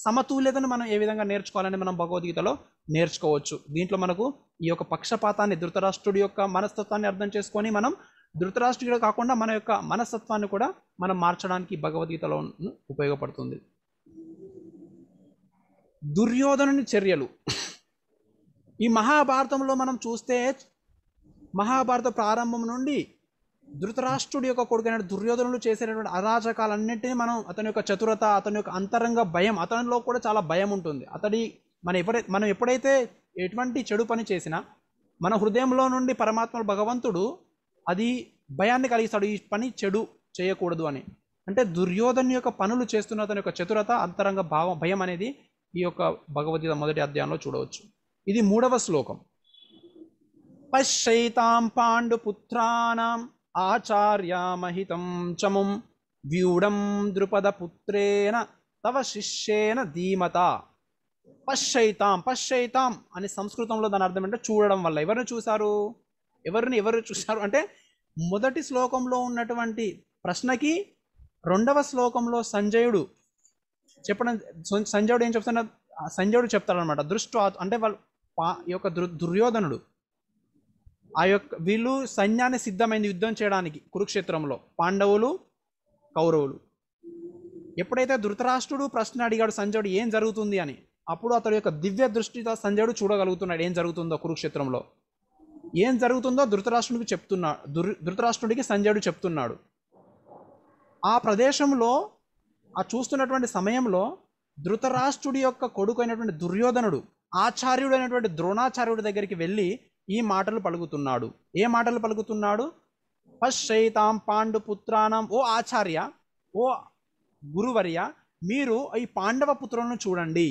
సమతుల్యతను మనం ఏ విధంగా నేర్చుకోవాలని మనం భగవద్గీతలో నేర్చుకోవచ్చు దీంట్లో మనకు ఈ యొక్క పక్షపాతాన్ని ధృతరాష్ట్రుడి యొక్క మనస్తత్వాన్ని అర్థం చేసుకొని మనం ధృతరాష్ట్రుడు కాకుండా మన యొక్క మనస్తత్వాన్ని కూడా మనం మార్చడానికి భగవద్గీతలో ఉపయోగపడుతుంది దుర్యోధనుని చర్యలు ఈ మహాభారతంలో మనం చూస్తే మహాభారత ప్రారంభం నుండి ధృతరాష్ట్రుడి యొక్క కొడుకైన దుర్యోధనులు చేసేటటువంటి అరాచకాలన్నింటినీ మనం అతని యొక్క చతురత అతని యొక్క అంతరంగ భయం అతనిలో కూడా చాలా భయం ఉంటుంది అతడి మన ఎప్పుడై మనం ఎప్పుడైతే ఎటువంటి చెడు పని చేసినా మన హృదయంలో నుండి పరమాత్మ భగవంతుడు అది భయాన్ని కలిగిస్తాడు ఈ పని చెడు చేయకూడదు అని అంటే దుర్యోధన్ యొక్క పనులు చేస్తున్న అతని యొక్క చతురత అంతరంగ భావం భయం అనేది ఈ యొక్క భగవద్గీత మొదటి అధ్యాయంలో చూడవచ్చు ఇది మూడవ శ్లోకం పశ్చైతాం పాండుపుత్రానం ఆచార్యామహితం చముం వ్యూఢం ద్రుపదపుత్రేణ తవ శిష్యేన ధీమత పశ్చైతాం పశ్చైతాం అని సంస్కృతంలో దాని అర్థం అంటే చూడడం వల్ల ఎవరిని చూశారు ఎవరిని ఎవరు చూశారు అంటే మొదటి శ్లోకంలో ఉన్నటువంటి ప్రశ్నకి రెండవ శ్లోకంలో సంజయుడు చెప్పడం సంజయుడు ఏం చెప్తున్నా సంజయుడు చెప్తాడనమాట దృష్టి అంటే వాళ్ళు పా యొక్క దుర్యోధనుడు ఆ యొక్క వీళ్ళు సైన్యాన్ని సిద్ధమైంది యుద్ధం చేయడానికి కురుక్షేత్రంలో పాండవులు కౌరవులు ఎప్పుడైతే ధృతరాష్ట్రుడు ప్రశ్న అడిగాడు సంజయుడు ఏం జరుగుతుంది అని అప్పుడు అతడు యొక్క దివ్య దృష్టితో సంజయుడు చూడగలుగుతున్నాడు ఏం జరుగుతుందో కురుక్షేత్రంలో ఏం జరుగుతుందో ధృతరాష్ట్రుడికి చెప్తున్నాడు ధృతరాష్ట్రుడికి సంజయుడు చెప్తున్నాడు ఆ ప్రదేశంలో ఆ చూస్తున్నటువంటి సమయంలో ధృతరాష్ట్రుడి యొక్క కొడుకు అయినటువంటి దుర్యోధనుడు ఆచార్యుడు అయినటువంటి ద్రోణాచార్యుడి దగ్గరికి వెళ్ళి ఈ మాటలు పలుకుతున్నాడు ఏ మాటలు పలుకుతున్నాడు పశ్చైతాం పాండుపుత్రానం ఓ ఆచార్య ఓ గురువర్య మీరు ఈ పాండవ పుత్రులను చూడండి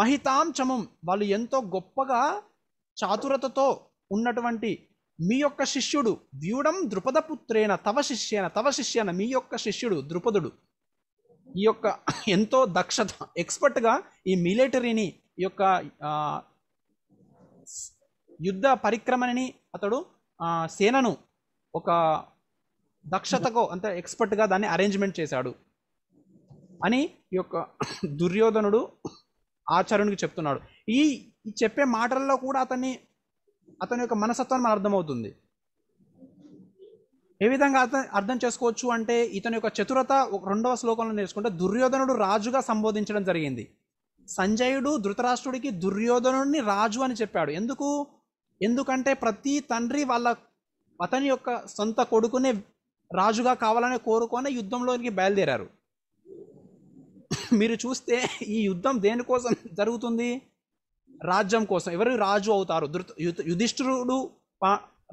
మహితాం చమం వాళ్ళు ఎంతో గొప్పగా చాతురతతో ఉన్నటువంటి మీ యొక్క శిష్యుడు వ్యూఢం ద్రుపద పుత్రేన తవ శిష్యేన తవ శిష్యేన మీ యొక్క శిష్యుడు ద్రుపదుడు ఈ యొక్క ఎంతో దక్షత ఎక్స్పర్ట్గా ఈ మిలిటరీని ఈ యొక్క యుద్ధ పరిక్రమణని అతడు సేనను ఒక దక్షతకు అంత ఎక్స్పర్ట్గా దాన్ని అరేంజ్మెంట్ చేశాడు అని ఈ యొక్క దుర్యోధనుడు ఆచార్యునికి చెప్తున్నాడు ఈ చెప్పే మాటల్లో కూడా అతన్ని అతని యొక్క మనసత్వం మన అర్థమవుతుంది ఏ విధంగా అర్థం అర్థం చేసుకోవచ్చు అంటే ఇతని యొక్క చతురత ఒక రెండవ శ్లోకంలో నేర్చుకుంటే దుర్యోధనుడు రాజుగా సంబోధించడం జరిగింది సంజయుడు ధృతరాష్ట్రుడికి దుర్యోధనుడిని రాజు అని చెప్పాడు ఎందుకు ఎందుకంటే ప్రతి తండ్రి వాళ్ళ అతని యొక్క సొంత కొడుకునే రాజుగా కావాలని కోరుకొని యుద్ధంలోనికి బయలుదేరారు మీరు చూస్తే ఈ యుద్ధం దేనికోసం జరుగుతుంది రాజ్యం కోసం ఎవరు రాజు అవుతారు ధృత యుధిష్ఠురుడు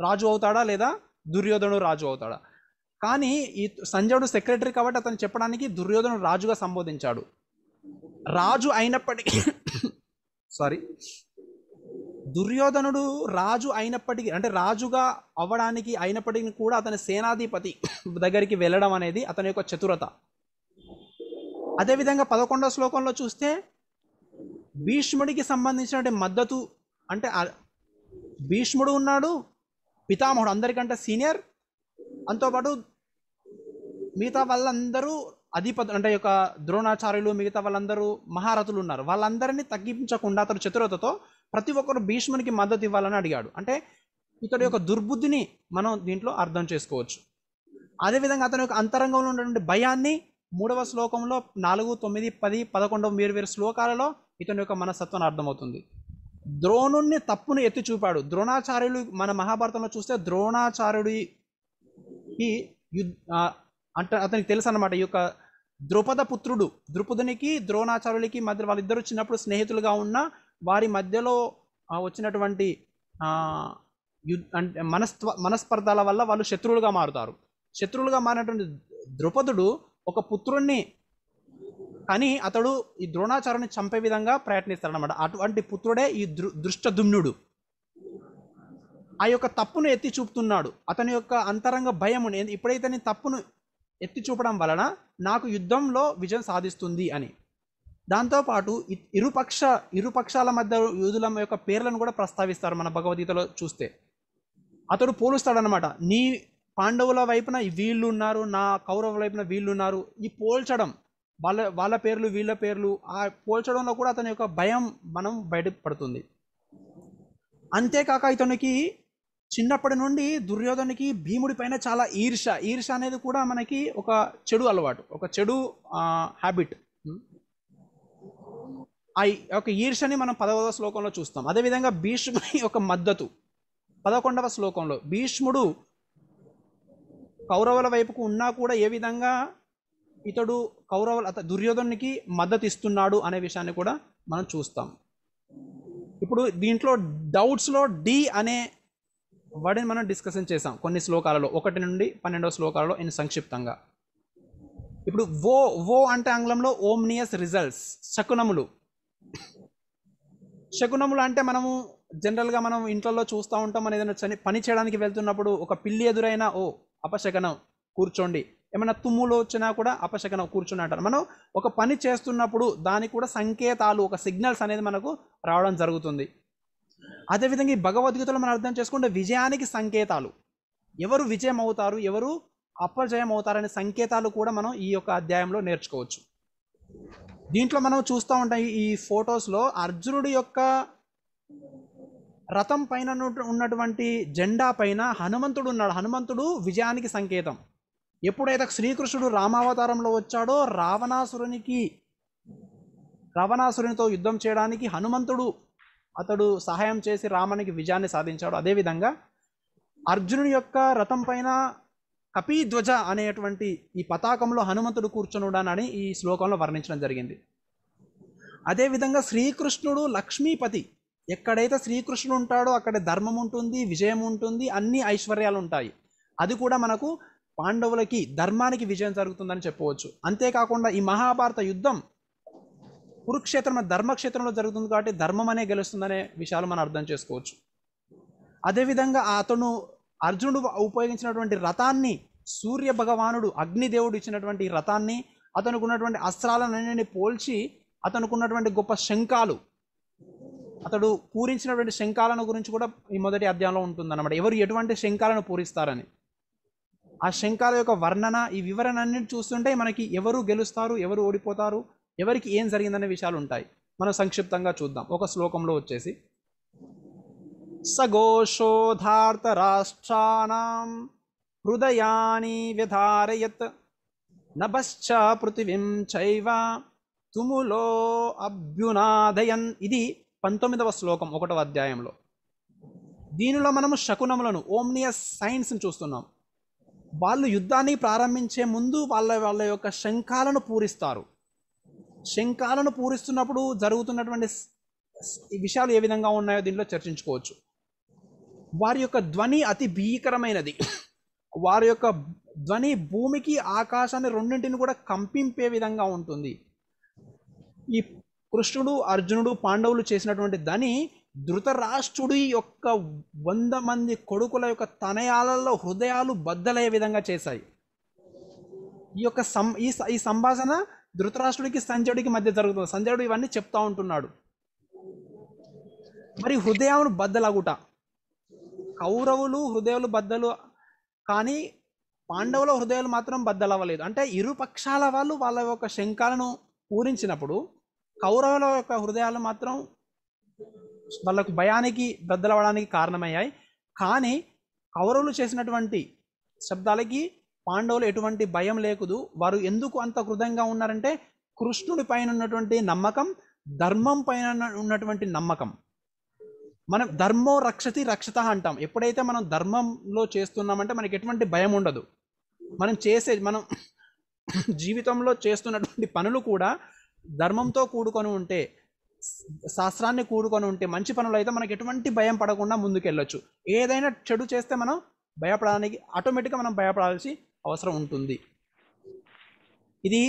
రాజు అవుతాడా లేదా దుర్యోధనుడు రాజు అవుతాడా కానీ ఈ సంజయుడు సెక్రటరీ కాబట్టి అతను చెప్పడానికి దుర్యోధనుడు రాజుగా సంబోధించాడు రాజు అయినప్పటికీ సారీ దుర్యోధనుడు రాజు అయినప్పటికీ అంటే రాజుగా అవ్వడానికి అయినప్పటికీ కూడా అతని సేనాధిపతి దగ్గరికి వెళ్ళడం అనేది అతని యొక్క చతురత అదేవిధంగా పదకొండో శ్లోకంలో చూస్తే భీష్ముడికి సంబంధించిన మద్దతు అంటే భీష్ముడు ఉన్నాడు పితామహుడు అందరికంటే సీనియర్ అంతోపాటు మిగతా వాళ్ళందరూ అధిపతులు అంటే యొక్క ద్రోణాచార్యులు మిగతా వాళ్ళందరూ మహారథులు ఉన్నారు వాళ్ళందరినీ తగ్గించకుండా అతడు చతురతతో ప్రతి ఒక్కరు భీష్మునికి మద్దతు ఇవ్వాలని అడిగాడు అంటే ఇతడు యొక్క దుర్బుద్ధిని మనం దీంట్లో అర్థం చేసుకోవచ్చు అదేవిధంగా అతని యొక్క అంతరంగంలో ఉన్నటువంటి భయాన్ని మూడవ శ్లోకంలో నాలుగు తొమ్మిది పది పదకొండవ వేరు వేరు శ్లోకాలలో ఇతని యొక్క మనస్తత్వం అర్థమవుతుంది ద్రోణుణ్ణి తప్పును ఎత్తి చూపాడు ద్రోణాచార్యులు మన మహాభారతంలో చూస్తే ద్రోణాచార్యుడికి యుద్ధ అంటే అతనికి తెలుసు అనమాట ఈ యొక్క ద్రుపద పుత్రుడు ద్రుపదునికి ద్రోణాచార్యులకి మధ్య వాళ్ళిద్దరు చిన్నప్పుడు స్నేహితులుగా ఉన్న వారి మధ్యలో వచ్చినటువంటి అంటే మనస్త్వ మనస్పర్ధాల వల్ల వాళ్ళు శత్రువులుగా మారుతారు శత్రువులుగా మారినటువంటి ద్రుపదుడు ఒక పుత్రుణ్ణి అని అతడు ఈ ద్రోణాచార్యుని చంపే విధంగా ప్రయత్నిస్తాడనమాట అటువంటి పుత్రుడే ఈ దృ దృష్టదుమ్నుడు ఆ యొక్క తప్పును ఎత్తి చూపుతున్నాడు అతని యొక్క అంతరంగ భయం ఇప్పుడైతే తప్పును ఎత్తి చూపడం వలన నాకు యుద్ధంలో విజయం సాధిస్తుంది అని దాంతోపాటు ఇరుపక్ష ఇరుపక్షాల మధ్య యూదుల యొక్క పేర్లను కూడా ప్రస్తావిస్తారు మన భగవద్గీతలో చూస్తే అతడు పోలుస్తాడనమాట నీ పాండవుల వైపున వీళ్ళు ఉన్నారు నా కౌరవుల వైపున వీళ్ళు ఉన్నారు ఈ పోల్చడం వాళ్ళ వాళ్ళ పేర్లు వీళ్ళ పేర్లు ఆ పోల్చడంలో కూడా అతని యొక్క భయం మనం బయటపడుతుంది అంతేకాక ఇతనికి చిన్నప్పటి నుండి దుర్యోధనికి భీముడి పైన చాలా ఈర్ష ఈర్ష అనేది కూడా మనకి ఒక చెడు అలవాటు ఒక చెడు హ్యాబిట్ ఆ ఒక ఈర్షని మనం పదవ శ్లోకంలో చూస్తాం అదేవిధంగా భీష్ముని ఒక మద్దతు పదకొండవ శ్లోకంలో భీష్ముడు కౌరవుల వైపుకు ఉన్నా కూడా ఏ విధంగా ఇతడు కౌరవుల అత దుర్యోధనునికి మద్దతు ఇస్తున్నాడు అనే విషయాన్ని కూడా మనం చూస్తాం ఇప్పుడు దీంట్లో డౌట్స్లో డి అనే వాటిని మనం డిస్కషన్ చేసాం కొన్ని శ్లోకాలలో ఒకటి నుండి పన్నెండవ శ్లోకాలలో ఇన్ సంక్షిప్తంగా ఇప్పుడు ఓ ఓ అంటే ఆంగ్లంలో ఓమ్నియస్ రిజల్ట్స్ శకునములు శకునములు అంటే మనము జనరల్గా మనం ఇంట్లో చూస్తూ ఉంటాం మనం ఏదైనా చని పని చేయడానికి వెళ్తున్నప్పుడు ఒక పిల్లి ఎదురైనా ఓ అపశకనం కూర్చోండి ఏమైనా తుమ్ములు వచ్చినా కూడా అపశకనం కూర్చుని అంటారు మనం ఒక పని చేస్తున్నప్పుడు దానికి కూడా సంకేతాలు ఒక సిగ్నల్స్ అనేది మనకు రావడం జరుగుతుంది అదేవిధంగా ఈ భగవద్గీతలో మనం అర్థం చేసుకుంటే విజయానికి సంకేతాలు ఎవరు విజయం అవుతారు ఎవరు అపజయం అవుతారనే సంకేతాలు కూడా మనం ఈ యొక్క అధ్యాయంలో నేర్చుకోవచ్చు దీంట్లో మనం చూస్తూ ఉంటాం ఈ ఫొటోస్లో అర్జునుడి యొక్క రథం పైన ఉన్నటువంటి జెండా పైన హనుమంతుడు ఉన్నాడు హనుమంతుడు విజయానికి సంకేతం ఎప్పుడైతే శ్రీకృష్ణుడు రామావతారంలో వచ్చాడో రావణాసురునికి రావణాసురునితో యుద్ధం చేయడానికి హనుమంతుడు అతడు సహాయం చేసి రామునికి విజయాన్ని సాధించాడు అదేవిధంగా అర్జునుని యొక్క రథం పైన కపిధ్వజ అనేటువంటి ఈ పతాకంలో హనుమంతుడు కూర్చునుడనని ఈ శ్లోకంలో వర్ణించడం జరిగింది అదేవిధంగా శ్రీకృష్ణుడు లక్ష్మీపతి ఎక్కడైతే శ్రీకృష్ణుడు ఉంటాడో అక్కడ ధర్మం ఉంటుంది విజయం ఉంటుంది అన్ని ఐశ్వర్యాలు ఉంటాయి అది కూడా మనకు పాండవులకి ధర్మానికి విజయం జరుగుతుందని చెప్పవచ్చు అంతేకాకుండా ఈ మహాభారత యుద్ధం కురుక్షేత్రం ధర్మక్షేత్రంలో జరుగుతుంది కాబట్టి ధర్మం అనే గెలుస్తుందనే విషయాలు మనం అర్థం చేసుకోవచ్చు అదేవిధంగా అతను అర్జునుడు ఉపయోగించినటువంటి రథాన్ని సూర్య భగవానుడు అగ్నిదేవుడు ఇచ్చినటువంటి రథాన్ని అతనికి ఉన్నటువంటి అస్త్రాలన్నింటినీ పోల్చి అతనికి ఉన్నటువంటి గొప్ప శంఖాలు అతడు పూరించినటువంటి శంఖాలను గురించి కూడా ఈ మొదటి అధ్యాయంలో ఉంటుంది అనమాట ఎవరు ఎటువంటి శంఖాలను పూరిస్తారని ఆ శంఖాల యొక్క వర్ణన ఈ వివరణ అన్నిటి చూస్తుంటే మనకి ఎవరు గెలుస్తారు ఎవరు ఓడిపోతారు ఎవరికి ఏం జరిగిందనే విషయాలు ఉంటాయి మనం సంక్షిప్తంగా చూద్దాం ఒక శ్లోకంలో వచ్చేసి సఘోషోధార్తరాష్ట్రాణం హృదయాని వ్యధారయత్ నభశ్చ పృథివీం చైవ తుములో అభ్యునాదయన్ ఇది పంతొమ్మిదవ శ్లోకం ఒకటవ అధ్యాయంలో దీనిలో మనము శకునములను ఓమ్నియస్ సైన్స్ని చూస్తున్నాం వాళ్ళు యుద్ధాన్ని ప్రారంభించే ముందు వాళ్ళ వాళ్ళ యొక్క శంఖాలను పూరిస్తారు శంకాలను పూరిస్తున్నప్పుడు జరుగుతున్నటువంటి విషయాలు ఏ విధంగా ఉన్నాయో దీంట్లో చర్చించుకోవచ్చు వారి యొక్క ధ్వని అతి భీకరమైనది వారి యొక్క ధ్వని భూమికి ఆకాశాన్ని రెండింటిని కూడా కంపింపే విధంగా ఉంటుంది ఈ కృష్ణుడు అర్జునుడు పాండవులు చేసినటువంటి ధ్వని ధృతరాష్ట్రుడి యొక్క వంద మంది కొడుకుల యొక్క తనయాలలో హృదయాలు బద్దలయ్యే విధంగా చేశాయి ఈ యొక్క సం ఈ సంభాషణ ధృతరాష్ట్రుడికి సంజయుడికి మధ్య జరుగుతుంది సంజయుడు ఇవన్నీ చెప్తా ఉంటున్నాడు మరి హృదయమును బద్దలగుట కౌరవులు హృదయాలు బద్దలు కానీ పాండవుల హృదయాలు మాత్రం బద్దలవ్వలేదు అంటే ఇరు పక్షాల వాళ్ళు వాళ్ళ యొక్క శంకాలను పూరించినప్పుడు కౌరవుల యొక్క హృదయాలు మాత్రం వాళ్ళకు భయానికి బద్దలవ్వడానికి కారణమయ్యాయి కానీ కౌరవులు చేసినటువంటి శబ్దాలకి పాండవులు ఎటువంటి భయం లేకుదు వారు ఎందుకు అంత కృతంగా ఉన్నారంటే కృష్ణుడి పైన ఉన్నటువంటి నమ్మకం ధర్మం పైన ఉన్నటువంటి నమ్మకం మనం ధర్మో రక్షతి రక్షత అంటాం ఎప్పుడైతే మనం ధర్మంలో చేస్తున్నామంటే మనకి ఎటువంటి భయం ఉండదు మనం చేసే మనం జీవితంలో చేస్తున్నటువంటి పనులు కూడా ధర్మంతో కూడుకొని ఉంటే శాస్త్రాన్ని కూడుకొని ఉంటే మంచి పనులు అయితే మనకి ఎటువంటి భయం పడకుండా ముందుకెళ్ళొచ్చు ఏదైనా చెడు చేస్తే మనం భయపడడానికి ఆటోమేటిక్గా మనం భయపడాల్సి అవసరం ఉంటుంది ఇది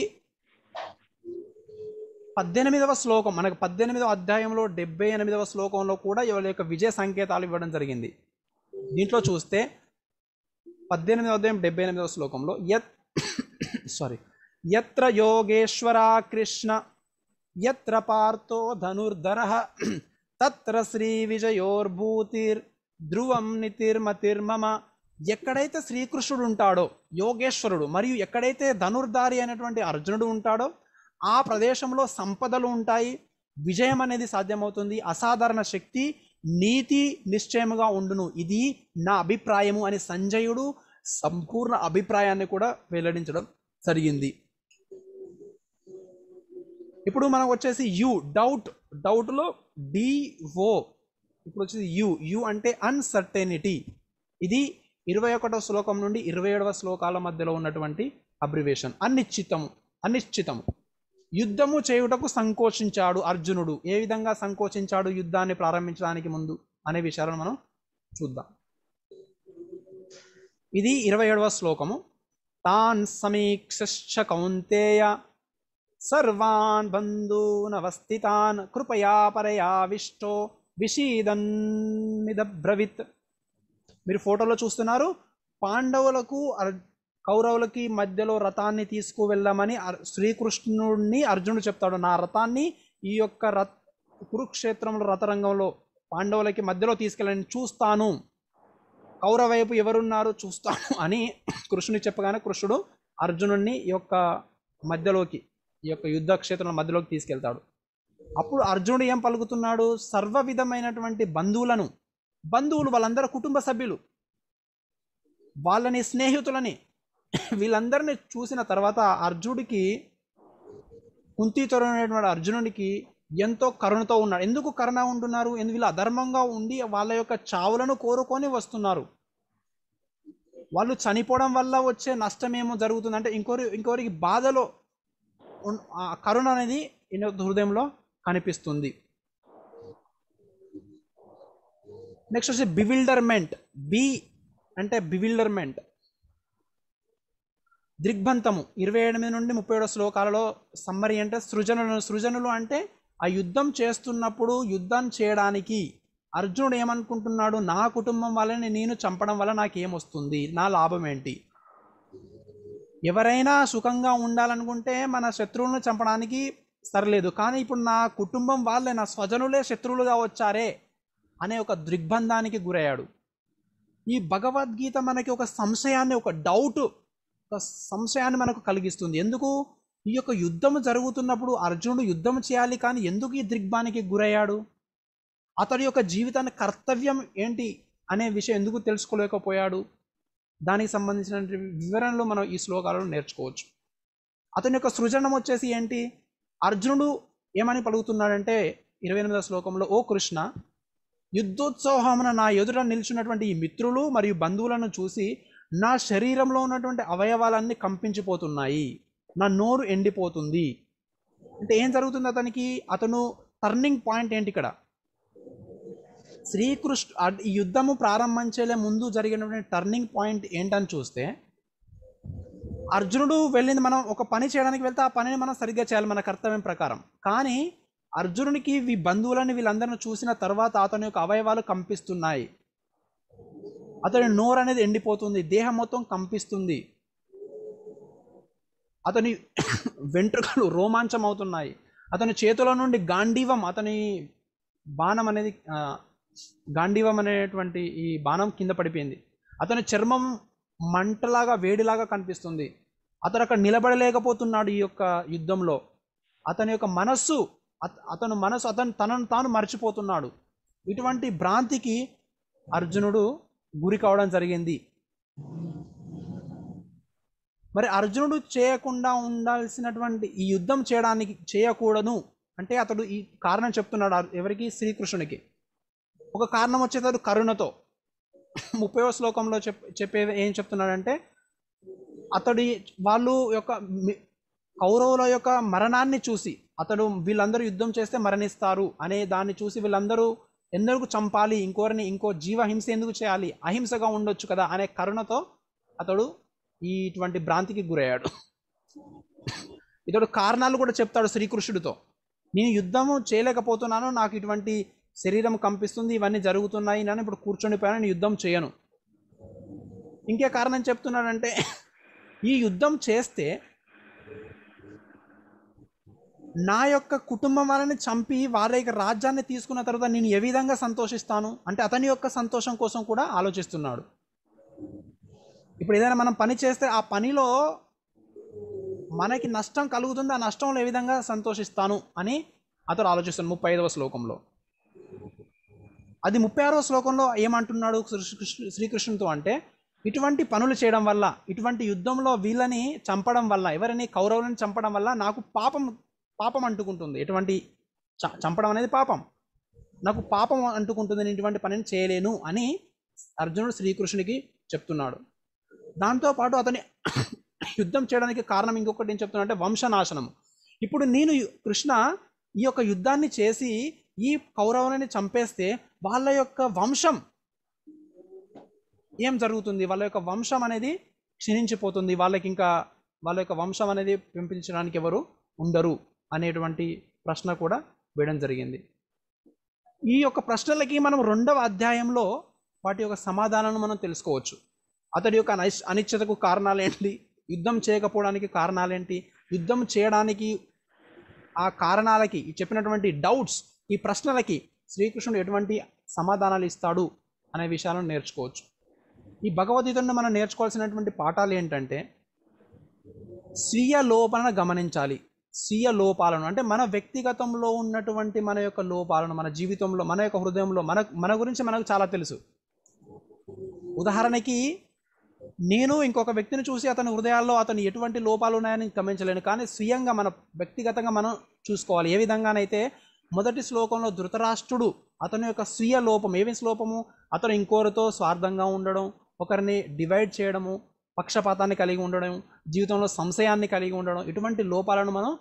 పద్దెనిమిదవ శ్లోకం మనకు పద్దెనిమిదవ అధ్యాయంలో డెబ్బై ఎనిమిదవ శ్లోకంలో కూడా ఇవాళ యొక్క విజయ సంకేతాలు ఇవ్వడం జరిగింది దీంట్లో చూస్తే పద్దెనిమిదవ అధ్యాయం డెబ్బై ఎనిమిదవ శ్లోకంలో యత్ సారీ ఎత్ర యోగేశ్వరా కృష్ణ ఎత్ర పార్థో ధనుర్ధర తత్ర శ్రీ విజయోర్భూతిర్ ధ్రువం నితిర్మతిర్మమ ఎక్కడైతే శ్రీకృష్ణుడు ఉంటాడో యోగేశ్వరుడు మరియు ఎక్కడైతే ధనుర్ధారి అనేటువంటి అర్జునుడు ఉంటాడో ఆ ప్రదేశంలో సంపదలు ఉంటాయి విజయం అనేది సాధ్యమవుతుంది అసాధారణ శక్తి నీతి నిశ్చయముగా ఉండును ఇది నా అభిప్రాయము అని సంజయుడు సంపూర్ణ అభిప్రాయాన్ని కూడా వెల్లడించడం జరిగింది ఇప్పుడు మనం వచ్చేసి యు డౌట్ డౌట్లో డిఓ ఇప్పుడు వచ్చేసి యు యు అంటే అన్సర్టెనిటీ ఇది ఇరవై ఒకటో శ్లోకం నుండి ఇరవై ఏడవ శ్లోకాల మధ్యలో ఉన్నటువంటి అబ్రివేషన్ అనిశ్చితము అనిశ్చితము యుద్ధము చేయుటకు సంకోచించాడు అర్జునుడు ఏ విధంగా సంకోచించాడు యుద్ధాన్ని ప్రారంభించడానికి ముందు అనే విషయాలను మనం చూద్దాం ఇది ఇరవై ఏడవ శ్లోకము తాన్ సమీక్ష కౌంతేయ సర్వాన్ బంధూనవస్థితాన్ కృపయా పరయావిష్టో విషీదన్నిదబ్రవిత్ మీరు ఫోటోలో చూస్తున్నారు పాండవులకు కౌరవులకి మధ్యలో రథాన్ని తీసుకువెళ్దామని శ్రీకృష్ణుడిని అర్జునుడు చెప్తాడు నా రథాన్ని ఈ యొక్క రథ కురుక్షేత్రంలో రథరంగంలో పాండవులకి మధ్యలో తీసుకెళ్ళని చూస్తాను కౌరవైపు ఎవరున్నారు చూస్తాను అని కృష్ణుని చెప్పగానే కృష్ణుడు అర్జునుడిని ఈ యొక్క మధ్యలోకి ఈ యొక్క యుద్ధక్షేత్రం మధ్యలోకి తీసుకెళ్తాడు అప్పుడు అర్జునుడు ఏం పలుకుతున్నాడు సర్వ విధమైనటువంటి బంధువులను బంధువులు వాళ్ళందరి కుటుంబ సభ్యులు వాళ్ళని స్నేహితులని వీళ్ళందరినీ చూసిన తర్వాత అర్జునుడికి కుంతీతరుడైనటువంటి అర్జునుడికి ఎంతో కరుణతో ఉన్నాడు ఎందుకు కరుణ ఉంటున్నారు ఎందుకు వీళ్ళు అధర్మంగా ఉండి వాళ్ళ యొక్క చావులను కోరుకొని వస్తున్నారు వాళ్ళు చనిపోవడం వల్ల వచ్చే నష్టం ఏమో జరుగుతుంది అంటే ఇంకోరి ఇంకోరికి బాధలో కరుణ అనేది హృదయంలో కనిపిస్తుంది నెక్స్ట్ వచ్చి బివిల్డర్మెంట్ బి అంటే బివిల్డర్మెంట్ దిగ్బంతము ఇరవై ఎనిమిది నుండి ముప్పై ఏడు శ్లోకాలలో సమ్మరి అంటే సృజనులు సృజనులు అంటే ఆ యుద్ధం చేస్తున్నప్పుడు యుద్ధం చేయడానికి అర్జునుడు ఏమనుకుంటున్నాడు నా కుటుంబం వలని నేను చంపడం వల్ల నాకు ఏమొస్తుంది నా లాభం ఏంటి ఎవరైనా సుఖంగా ఉండాలనుకుంటే మన శత్రువులను చంపడానికి సరలేదు కానీ ఇప్పుడు నా కుటుంబం వాళ్ళే నా స్వజనులే శత్రువులుగా వచ్చారే అనే ఒక దృగ్బంధానికి గురయ్యాడు ఈ భగవద్గీత మనకి ఒక సంశయాన్ని ఒక డౌట్ ఒక సంశయాన్ని మనకు కలిగిస్తుంది ఎందుకు ఈ యొక్క యుద్ధము జరుగుతున్నప్పుడు అర్జునుడు యుద్ధం చేయాలి కానీ ఎందుకు ఈ దృగ్భానికి గురయ్యాడు అతడి యొక్క జీవితాన్ని కర్తవ్యం ఏంటి అనే విషయం ఎందుకు తెలుసుకోలేకపోయాడు దానికి సంబంధించిన వివరణలు మనం ఈ శ్లోకాలను నేర్చుకోవచ్చు అతని యొక్క సృజనం వచ్చేసి ఏంటి అర్జునుడు ఏమని పలుకుతున్నాడంటే ఇరవై ఎనిమిదవ శ్లోకంలో ఓ కృష్ణ యుద్ధోత్సవమున నా ఎదుట నిల్చున్నటువంటి ఈ మిత్రులు మరియు బంధువులను చూసి నా శరీరంలో ఉన్నటువంటి అవయవాలన్నీ కంపించిపోతున్నాయి నా నోరు ఎండిపోతుంది అంటే ఏం జరుగుతుంది అతనికి అతను టర్నింగ్ పాయింట్ ఏంటి ఇక్కడ శ్రీకృష్ణ ఈ యుద్ధము ప్రారంభించేలే ముందు జరిగినటువంటి టర్నింగ్ పాయింట్ ఏంటని చూస్తే అర్జునుడు వెళ్ళింది మనం ఒక పని చేయడానికి వెళ్తే ఆ పనిని మనం సరిగ్గా చేయాలి మన కర్తవ్యం ప్రకారం కానీ అర్జునునికి వీ బంధువులను వీళ్ళందరిని చూసిన తర్వాత అతని యొక్క అవయవాలు కంపిస్తున్నాయి అతని నోరు అనేది ఎండిపోతుంది దేహం మొత్తం కంపిస్తుంది అతని వెంట్రుకలు రోమాంచం అవుతున్నాయి అతని చేతుల నుండి గాంధీవం అతని బాణం అనేది గాంధీవం అనేటువంటి ఈ బాణం కింద పడిపోయింది అతని చర్మం మంటలాగా వేడిలాగా కనిపిస్తుంది అతను అక్కడ నిలబడలేకపోతున్నాడు ఈ యొక్క యుద్ధంలో అతని యొక్క మనస్సు అతను మనసు అతను తనను తాను మర్చిపోతున్నాడు ఇటువంటి భ్రాంతికి అర్జునుడు గురి కావడం జరిగింది మరి అర్జునుడు చేయకుండా ఉండాల్సినటువంటి ఈ యుద్ధం చేయడానికి చేయకూడదు అంటే అతడు ఈ కారణం చెప్తున్నాడు ఎవరికి శ్రీకృష్ణునికి ఒక కారణం వచ్చేతడు కరుణతో ముప్పై శ్లోకంలో చెప్ చెప్పే ఏం చెప్తున్నాడంటే అతడి వాళ్ళు యొక్క కౌరవుల యొక్క మరణాన్ని చూసి అతడు వీళ్ళందరూ యుద్ధం చేస్తే మరణిస్తారు అనే దాన్ని చూసి వీళ్ళందరూ ఎందరికి చంపాలి ఇంకోరిని ఇంకో జీవహింస ఎందుకు చేయాలి అహింసగా ఉండొచ్చు కదా అనే కరుణతో అతడు ఇటువంటి భ్రాంతికి గురయ్యాడు ఇతడు కారణాలు కూడా చెప్తాడు శ్రీకృష్ణుడితో నేను యుద్ధము చేయలేకపోతున్నాను నాకు ఇటువంటి శరీరం కంపిస్తుంది ఇవన్నీ జరుగుతున్నాయి నేను ఇప్పుడు కూర్చొని నేను యుద్ధం చేయను ఇంకే కారణం చెప్తున్నాడంటే ఈ యుద్ధం చేస్తే నా యొక్క కుటుంబం వాళ్ళని చంపి వాళ్ళ యొక్క రాజ్యాన్ని తీసుకున్న తర్వాత నేను ఏ విధంగా సంతోషిస్తాను అంటే అతని యొక్క సంతోషం కోసం కూడా ఆలోచిస్తున్నాడు ఇప్పుడు ఏదైనా మనం పని చేస్తే ఆ పనిలో మనకి నష్టం కలుగుతుంది ఆ నష్టంలో ఏ విధంగా సంతోషిస్తాను అని అతడు ఆలోచిస్తాను ముప్పై ఐదవ శ్లోకంలో అది ముప్పై ఆరవ శ్లోకంలో ఏమంటున్నాడు శ్రీకృష్ణుతో అంటే ఇటువంటి పనులు చేయడం వల్ల ఇటువంటి యుద్ధంలో వీళ్ళని చంపడం వల్ల ఎవరిని కౌరవులను చంపడం వల్ల నాకు పాపం పాపం అంటుకుంటుంది ఎటువంటి చంపడం అనేది పాపం నాకు పాపం అంటుకుంటుంది నేను ఇటువంటి పనిని చేయలేను అని అర్జునుడు శ్రీకృష్ణుడికి చెప్తున్నాడు దాంతోపాటు అతని యుద్ధం చేయడానికి కారణం ఇంకొకటి ఏం చెప్తున్నాడు అంటే వంశనాశనం ఇప్పుడు నేను కృష్ణ ఈ యొక్క యుద్ధాన్ని చేసి ఈ కౌరవులని చంపేస్తే వాళ్ళ యొక్క వంశం ఏం జరుగుతుంది వాళ్ళ యొక్క వంశం అనేది క్షీణించిపోతుంది వాళ్ళకి ఇంకా వాళ్ళ యొక్క వంశం అనేది పెంపించడానికి ఎవరు ఉండరు అనేటువంటి ప్రశ్న కూడా వేయడం జరిగింది ఈ యొక్క ప్రశ్నలకి మనం రెండవ అధ్యాయంలో వాటి యొక్క సమాధానాలను మనం తెలుసుకోవచ్చు అతడి యొక్క అనిశ్చితకు కారణాలేంటి యుద్ధం చేయకపోవడానికి కారణాలేంటి యుద్ధం చేయడానికి ఆ కారణాలకి చెప్పినటువంటి డౌట్స్ ఈ ప్రశ్నలకి శ్రీకృష్ణుడు ఎటువంటి సమాధానాలు ఇస్తాడు అనే విషయాలను నేర్చుకోవచ్చు ఈ భగవద్గీతను మనం నేర్చుకోవాల్సినటువంటి పాఠాలు ఏంటంటే స్వీయ లోపలను గమనించాలి స్వీయ లోపాలను అంటే మన వ్యక్తిగతంలో ఉన్నటువంటి మన యొక్క లోపాలను మన జీవితంలో మన యొక్క హృదయంలో మన మన గురించి మనకు చాలా తెలుసు ఉదాహరణకి నేను ఇంకొక వ్యక్తిని చూసి అతని హృదయాల్లో అతను ఎటువంటి లోపాలు ఉన్నాయని గమనించలేను కానీ స్వీయంగా మన వ్యక్తిగతంగా మనం చూసుకోవాలి ఏ విధంగానైతే మొదటి శ్లోకంలో ధృతరాష్ట్రుడు అతని యొక్క స్వీయ లోపం ఏమి శ్లోపము అతను ఇంకోరితో స్వార్థంగా ఉండడం ఒకరిని డివైడ్ చేయడము పక్షపాతాన్ని కలిగి ఉండడం జీవితంలో సంశయాన్ని కలిగి ఉండడం ఇటువంటి లోపాలను మనం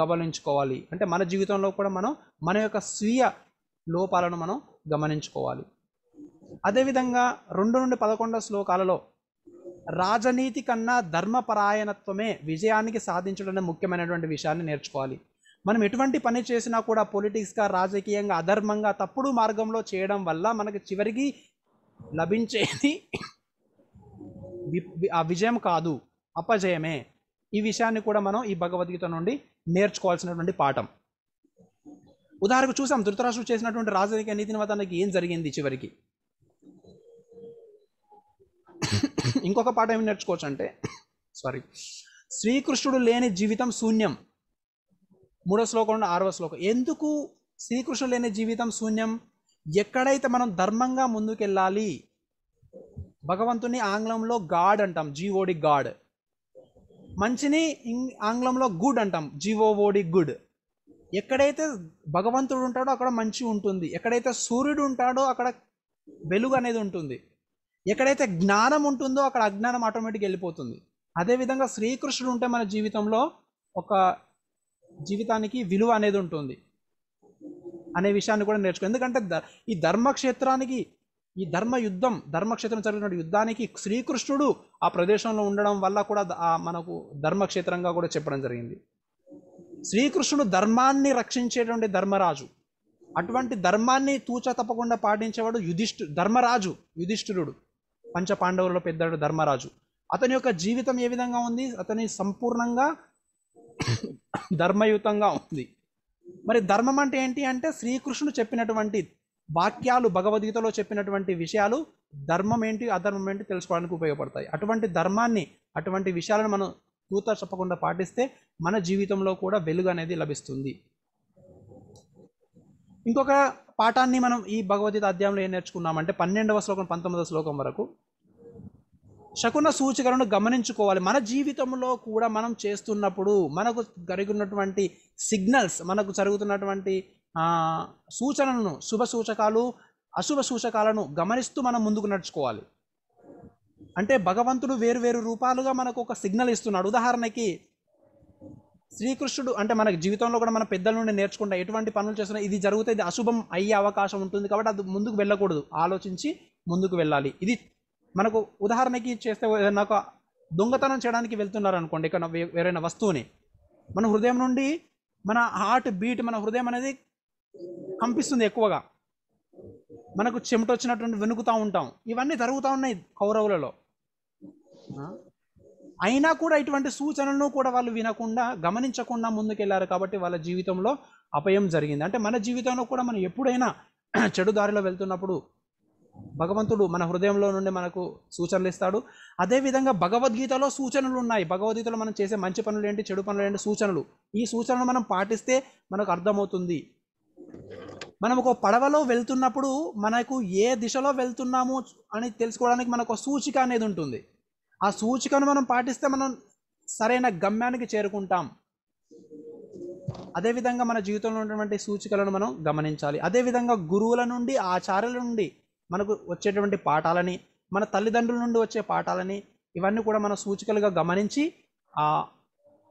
గమనించుకోవాలి అంటే మన జీవితంలో కూడా మనం మన యొక్క స్వీయ లోపాలను మనం గమనించుకోవాలి అదేవిధంగా రెండు నుండి పదకొండో శ్లోకాలలో రాజనీతి కన్నా ధర్మపరాయణత్వమే విజయానికి సాధించడం ముఖ్యమైనటువంటి విషయాన్ని నేర్చుకోవాలి మనం ఎటువంటి పని చేసినా కూడా పొలిటిక్స్గా రాజకీయంగా అధర్మంగా తప్పుడు మార్గంలో చేయడం వల్ల మనకు చివరికి లభించేది విజయం కాదు అపజయమే ఈ విషయాన్ని కూడా మనం ఈ భగవద్గీత నుండి నేర్చుకోవాల్సినటువంటి పాఠం ఉదాహరణకు చూసాం ధృతరాష్ట్రుడు చేసినటువంటి రాజరిక నీతిని నివాదానికి ఏం జరిగింది చివరికి ఇంకొక పాఠం ఏం నేర్చుకోవచ్చు అంటే సారీ శ్రీకృష్ణుడు లేని జీవితం శూన్యం మూడో శ్లోకం నుండి ఆరవ శ్లోకం ఎందుకు శ్రీకృష్ణుడు లేని జీవితం శూన్యం ఎక్కడైతే మనం ధర్మంగా ముందుకెళ్ళాలి భగవంతుని ఆంగ్లంలో గాడ్ అంటాం జీవోడి గాడ్ మంచిని ఆంగ్లంలో గుడ్ అంటాం జీవోఓడి గుడ్ ఎక్కడైతే భగవంతుడు ఉంటాడో అక్కడ మంచి ఉంటుంది ఎక్కడైతే సూర్యుడు ఉంటాడో అక్కడ వెలుగు అనేది ఉంటుంది ఎక్కడైతే జ్ఞానం ఉంటుందో అక్కడ అజ్ఞానం ఆటోమేటిక్ వెళ్ళిపోతుంది అదేవిధంగా శ్రీకృష్ణుడు ఉంటే మన జీవితంలో ఒక జీవితానికి విలువ అనేది ఉంటుంది అనే విషయాన్ని కూడా నేర్చుకో ఎందుకంటే ఈ ధర్మక్షేత్రానికి ఈ ధర్మ యుద్ధం ధర్మక్షేత్రం జరిగిన యుద్ధానికి శ్రీకృష్ణుడు ఆ ప్రదేశంలో ఉండడం వల్ల కూడా మనకు ధర్మక్షేత్రంగా కూడా చెప్పడం జరిగింది శ్రీకృష్ణుడు ధర్మాన్ని రక్షించేటువంటి ధర్మరాజు అటువంటి ధర్మాన్ని తూచ తప్పకుండా పాటించేవాడు యుధిష్ఠు ధర్మరాజు యుధిష్ఠిరుడు పంచ పాండవులలో పెద్దడు ధర్మరాజు అతని యొక్క జీవితం ఏ విధంగా ఉంది అతని సంపూర్ణంగా ధర్మయుతంగా ఉంది మరి ధర్మం అంటే ఏంటి అంటే శ్రీకృష్ణుడు చెప్పినటువంటి వాక్యాలు భగవద్గీతలో చెప్పినటువంటి విషయాలు ధర్మం ఏంటి అధర్మం ఏంటి తెలుసుకోవడానికి ఉపయోగపడతాయి అటువంటి ధర్మాన్ని అటువంటి విషయాలను మనం తూత చెప్పకుండా పాటిస్తే మన జీవితంలో కూడా వెలుగు అనేది లభిస్తుంది ఇంకొక పాఠాన్ని మనం ఈ భగవద్గీత అధ్యాయంలో ఏం నేర్చుకున్నామంటే పన్నెండవ శ్లోకం పంతొమ్మిదవ శ్లోకం వరకు శకున సూచికలను గమనించుకోవాలి మన జీవితంలో కూడా మనం చేస్తున్నప్పుడు మనకు జరుగుతున్నటువంటి సిగ్నల్స్ మనకు జరుగుతున్నటువంటి సూచనలను శుభ సూచకాలు అశుభ సూచకాలను గమనిస్తూ మనం ముందుకు నడుచుకోవాలి అంటే భగవంతుడు వేరువేరు రూపాలుగా మనకు ఒక సిగ్నల్ ఇస్తున్నాడు ఉదాహరణకి శ్రీకృష్ణుడు అంటే మనకి జీవితంలో కూడా మన పెద్దల నుండి నేర్చుకుంటా ఎటువంటి పనులు చేస్తున్నా ఇది జరిగితే ఇది అశుభం అయ్యే అవకాశం ఉంటుంది కాబట్టి అది ముందుకు వెళ్ళకూడదు ఆలోచించి ముందుకు వెళ్ళాలి ఇది మనకు ఉదాహరణకి చేస్తే ఏదైనా ఒక దొంగతనం చేయడానికి వెళ్తున్నారు అనుకోండి ఇక్కడ వేరైన వస్తువుని మన హృదయం నుండి మన హార్ట్ బీట్ మన హృదయం అనేది కంపిస్తుంది ఎక్కువగా మనకు చెమట వచ్చినటువంటి వెనుకుతూ ఉంటాం ఇవన్నీ జరుగుతూ ఉన్నాయి కౌరవులలో అయినా కూడా ఇటువంటి సూచనలను కూడా వాళ్ళు వినకుండా గమనించకుండా ముందుకెళ్లారు కాబట్టి వాళ్ళ జీవితంలో అపయం జరిగింది అంటే మన జీవితంలో కూడా మనం ఎప్పుడైనా చెడు దారిలో వెళ్తున్నప్పుడు భగవంతుడు మన హృదయంలో నుండి మనకు సూచనలు ఇస్తాడు అదేవిధంగా భగవద్గీతలో సూచనలు ఉన్నాయి భగవద్గీతలో మనం చేసే మంచి పనులు ఏంటి చెడు పనులు ఏంటి సూచనలు ఈ సూచనలు మనం పాటిస్తే మనకు అర్థమవుతుంది మనం ఒక పడవలో వెళ్తున్నప్పుడు మనకు ఏ దిశలో వెళ్తున్నాము అని తెలుసుకోవడానికి మనకు సూచిక అనేది ఉంటుంది ఆ సూచికను మనం పాటిస్తే మనం సరైన గమ్యానికి చేరుకుంటాం అదేవిధంగా మన జీవితంలో ఉన్నటువంటి సూచికలను మనం గమనించాలి అదేవిధంగా గురువుల నుండి ఆచార్యుల నుండి మనకు వచ్చేటువంటి పాఠాలని మన తల్లిదండ్రుల నుండి వచ్చే పాఠాలని ఇవన్నీ కూడా మన సూచికలుగా గమనించి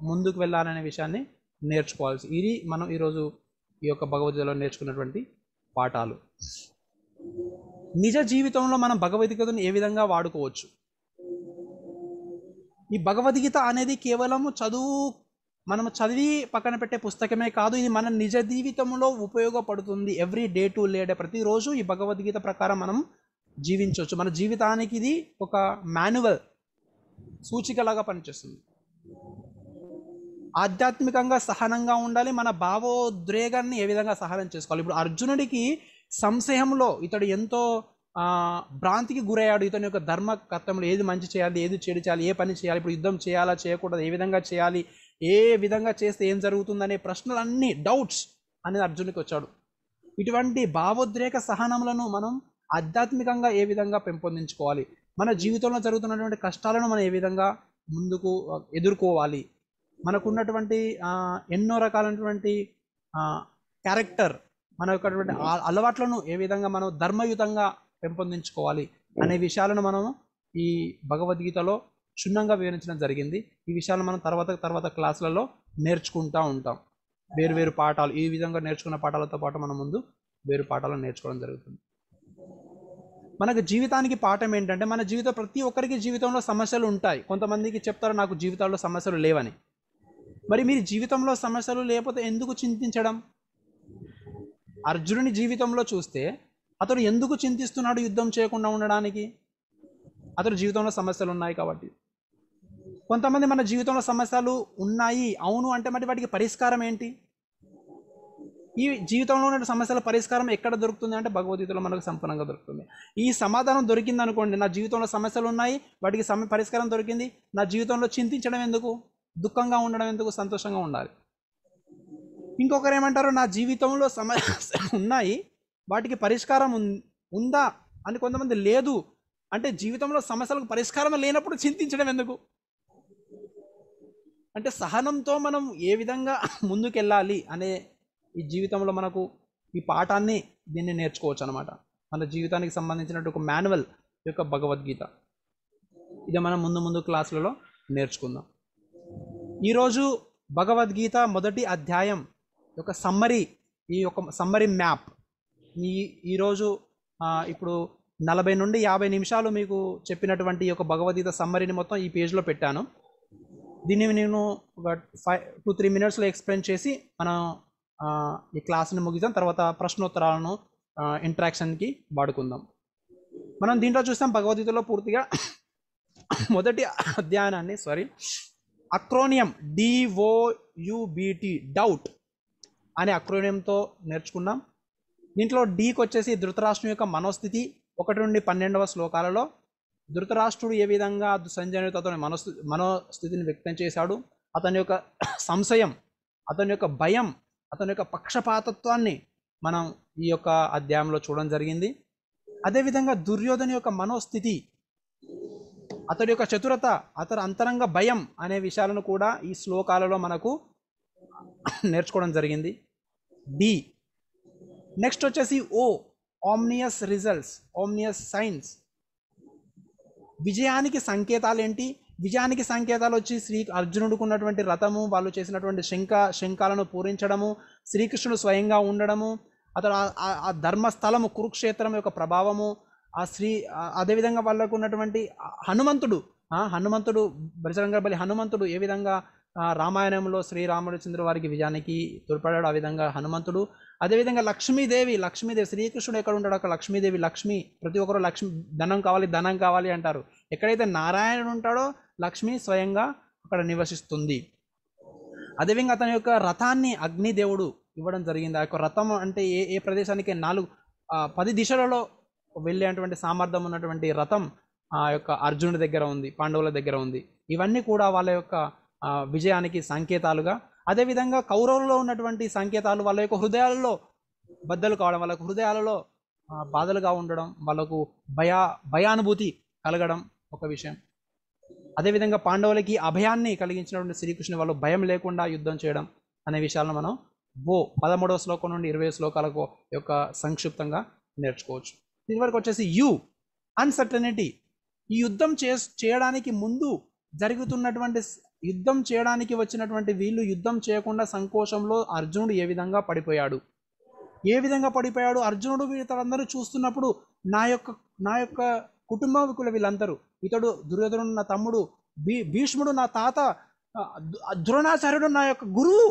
ముందుకు వెళ్ళాలనే విషయాన్ని నేర్చుకోవాల్సి ఇది మనం ఈరోజు ఈ యొక్క భగవద్గీతలో నేర్చుకున్నటువంటి పాఠాలు నిజ జీవితంలో మనం భగవద్గీతను ఏ విధంగా వాడుకోవచ్చు ఈ భగవద్గీత అనేది కేవలం చదువు మనం చదివి పక్కన పెట్టే పుస్తకమే కాదు ఇది మన నిజ జీవితంలో ఉపయోగపడుతుంది ఎవ్రీ డే టు లేడే ప్రతిరోజు ఈ భగవద్గీత ప్రకారం మనం జీవించవచ్చు మన జీవితానికి ఇది ఒక మాన్యువల్ సూచికలాగా పనిచేస్తుంది ఆధ్యాత్మికంగా సహనంగా ఉండాలి మన భావోద్రేగాన్ని ఏ విధంగా సహనం చేసుకోవాలి ఇప్పుడు అర్జునుడికి సంశయంలో ఇతడు ఎంతో భ్రాంతికి గురయ్యాడు ఇతని యొక్క ధర్మ కర్తంలో ఏది మంచి చేయాలి ఏది చెడు చేయాలి ఏ పని చేయాలి ఇప్పుడు యుద్ధం చేయాలా చేయకూడదు ఏ విధంగా చేయాలి ఏ విధంగా చేస్తే ఏం జరుగుతుందనే ప్రశ్నలన్నీ డౌట్స్ అనేది అర్జునుడికి వచ్చాడు ఇటువంటి భావోద్రేక సహనములను మనం ఆధ్యాత్మికంగా ఏ విధంగా పెంపొందించుకోవాలి మన జీవితంలో జరుగుతున్నటువంటి కష్టాలను మనం ఏ విధంగా ముందుకు ఎదుర్కోవాలి మనకున్నటువంటి ఎన్నో రకాలైనటువంటి క్యారెక్టర్ మన యొక్క అలవాట్లను ఏ విధంగా మనం ధర్మయుతంగా పెంపొందించుకోవాలి అనే విషయాలను మనం ఈ భగవద్గీతలో క్షుణ్ణంగా వివరించడం జరిగింది ఈ విషయాలు మనం తర్వాత తర్వాత క్లాసులలో నేర్చుకుంటూ ఉంటాం వేరు వేరు పాఠాలు ఈ విధంగా నేర్చుకున్న పాఠాలతో పాటు మనం ముందు వేరు పాఠాలను నేర్చుకోవడం జరుగుతుంది మనకు జీవితానికి పాఠం ఏంటంటే మన జీవితం ప్రతి ఒక్కరికి జీవితంలో సమస్యలు ఉంటాయి కొంతమందికి చెప్తారు నాకు జీవితాల్లో సమస్యలు లేవని మరి మీరు జీవితంలో సమస్యలు లేకపోతే ఎందుకు చింతించడం అర్జునుని జీవితంలో చూస్తే అతడు ఎందుకు చింతిస్తున్నాడు యుద్ధం చేయకుండా ఉండడానికి అతడు జీవితంలో సమస్యలు ఉన్నాయి కాబట్టి కొంతమంది మన జీవితంలో సమస్యలు ఉన్నాయి అవును అంటే మరి వాటికి పరిష్కారం ఏంటి ఈ జీవితంలో ఉన్న సమస్యల పరిష్కారం ఎక్కడ దొరుకుతుంది అంటే భగవద్గీతలో మనకు సంపన్నంగా దొరుకుతుంది ఈ సమాధానం దొరికింది అనుకోండి నా జీవితంలో సమస్యలు ఉన్నాయి వాటికి సమ పరిష్కారం దొరికింది నా జీవితంలో చింతించడం ఎందుకు దుఃఖంగా ఉండడం ఎందుకు సంతోషంగా ఉండాలి ఇంకొకరు ఏమంటారు నా జీవితంలో సమస్యలు ఉన్నాయి వాటికి పరిష్కారం ఉందా అని కొంతమంది లేదు అంటే జీవితంలో సమస్యలకు పరిష్కారం లేనప్పుడు చింతించడం ఎందుకు అంటే సహనంతో మనం ఏ విధంగా ముందుకెళ్ళాలి అనే ఈ జీవితంలో మనకు ఈ పాఠాన్ని దీన్ని నేర్చుకోవచ్చు అనమాట మన జీవితానికి సంబంధించినట్టు ఒక మాన్యువల్ యొక్క భగవద్గీత ఇది మనం ముందు ముందు క్లాసులలో నేర్చుకుందాం ఈరోజు భగవద్గీత మొదటి అధ్యాయం యొక్క సమ్మరీ ఈ యొక్క సమ్మరీ మ్యాప్ ఈ ఈరోజు ఇప్పుడు నలభై నుండి యాభై నిమిషాలు మీకు చెప్పినటువంటి యొక్క భగవద్గీత సమ్మరీని మొత్తం ఈ పేజ్లో పెట్టాను దీన్ని నేను ఒక ఫైవ్ టూ త్రీ మినిట్స్లో ఎక్స్ప్లెయిన్ చేసి మనం ఈ క్లాస్ని ముగిద్దాం తర్వాత ప్రశ్నోత్తరాలను ఇంటరాక్షన్కి వాడుకుందాం మనం దీంట్లో చూస్తాం భగవద్గీతలో పూర్తిగా మొదటి అధ్యయనాన్ని సారీ అక్రోనియం డిఓయుబిటి డౌట్ అనే అక్రోనియంతో నేర్చుకున్నాం దీంట్లో డీకి వచ్చేసి ధృతరాష్ట్రం యొక్క మనోస్థితి ఒకటి నుండి పన్నెండవ శ్లోకాలలో ధృతరాష్ట్రుడు ఏ విధంగా సంజయ్ అతని మనస్థి మనోస్థితిని వ్యక్తం చేశాడు అతని యొక్క సంశయం అతని యొక్క భయం అతని యొక్క పక్షపాతత్వాన్ని మనం ఈ యొక్క అధ్యాయంలో చూడడం జరిగింది అదేవిధంగా దుర్యోధన యొక్క మనోస్థితి అతడి యొక్క చతురత అతడు అంతరంగ భయం అనే విషయాలను కూడా ఈ శ్లోకాలలో మనకు నేర్చుకోవడం జరిగింది డి నెక్స్ట్ వచ్చేసి ఓ ఆమ్నియస్ రిజల్ట్స్ ఆమ్నియస్ సైన్స్ విజయానికి సంకేతాలు ఏంటి విజయానికి సంకేతాలు వచ్చి శ్రీ అర్జునుడికి ఉన్నటువంటి రథము వాళ్ళు చేసినటువంటి శంఖ శంఖాలను పూరించడము శ్రీకృష్ణుడు స్వయంగా ఉండడము అతడు ఆ ధర్మస్థలము కురుక్షేత్రం యొక్క ప్రభావము ఆ శ్రీ అదేవిధంగా వాళ్ళకు ఉన్నటువంటి హనుమంతుడు హనుమంతుడు బలి హనుమంతుడు ఏ విధంగా రామాయణంలో శ్రీరామచంద్ర వారికి విజయానికి తోడ్పడాడు ఆ విధంగా హనుమంతుడు అదేవిధంగా లక్ష్మీదేవి లక్ష్మీదేవి శ్రీకృష్ణుడు ఎక్కడ ఉంటాడు అక్కడ లక్ష్మీదేవి లక్ష్మి ప్రతి ఒక్కరు లక్ష్మి ధనం కావాలి ధనం కావాలి అంటారు ఎక్కడైతే నారాయణుడు ఉంటాడో లక్ష్మి స్వయంగా అక్కడ నివసిస్తుంది అదేవిధంగా అతని యొక్క రథాన్ని అగ్నిదేవుడు ఇవ్వడం జరిగింది ఆ యొక్క రథం అంటే ఏ ఏ ప్రదేశానికి నాలుగు పది దిశలలో వెళ్ళేటువంటి సామర్థ్యం ఉన్నటువంటి రథం ఆ యొక్క అర్జునుడి దగ్గర ఉంది పాండవుల దగ్గర ఉంది ఇవన్నీ కూడా వాళ్ళ యొక్క విజయానికి సంకేతాలుగా అదేవిధంగా కౌరవుల్లో ఉన్నటువంటి సంకేతాలు వాళ్ళ యొక్క హృదయాలలో బద్దలు కావడం వాళ్ళ హృదయాలలో బాధలుగా ఉండడం వాళ్ళకు భయా భయానుభూతి కలగడం ఒక విషయం అదేవిధంగా పాండవులకి అభయాన్ని కలిగించినటువంటి శ్రీకృష్ణుని వాళ్ళు భయం లేకుండా యుద్ధం చేయడం అనే విషయాలను మనం ఓ పదమూడవ శ్లోకం నుండి ఇరవై శ్లోకాలకు యొక్క సంక్షిప్తంగా నేర్చుకోవచ్చు దీని వరకు వచ్చేసి యు అన్సర్టనిటీ ఈ యుద్ధం చే చేయడానికి ముందు జరుగుతున్నటువంటి యుద్ధం చేయడానికి వచ్చినటువంటి వీళ్ళు యుద్ధం చేయకుండా సంకోచంలో అర్జునుడు ఏ విధంగా పడిపోయాడు ఏ విధంగా పడిపోయాడు అర్జునుడు వీళ్ళందరూ చూస్తున్నప్పుడు నా యొక్క నా యొక్క కుటుంబకులు వీళ్ళందరూ ఇతడు దుర్యోధనుడు నా తమ్ముడు భీ భీష్ముడు నా తాత ద్రోణాచార్యుడు నా యొక్క గురువు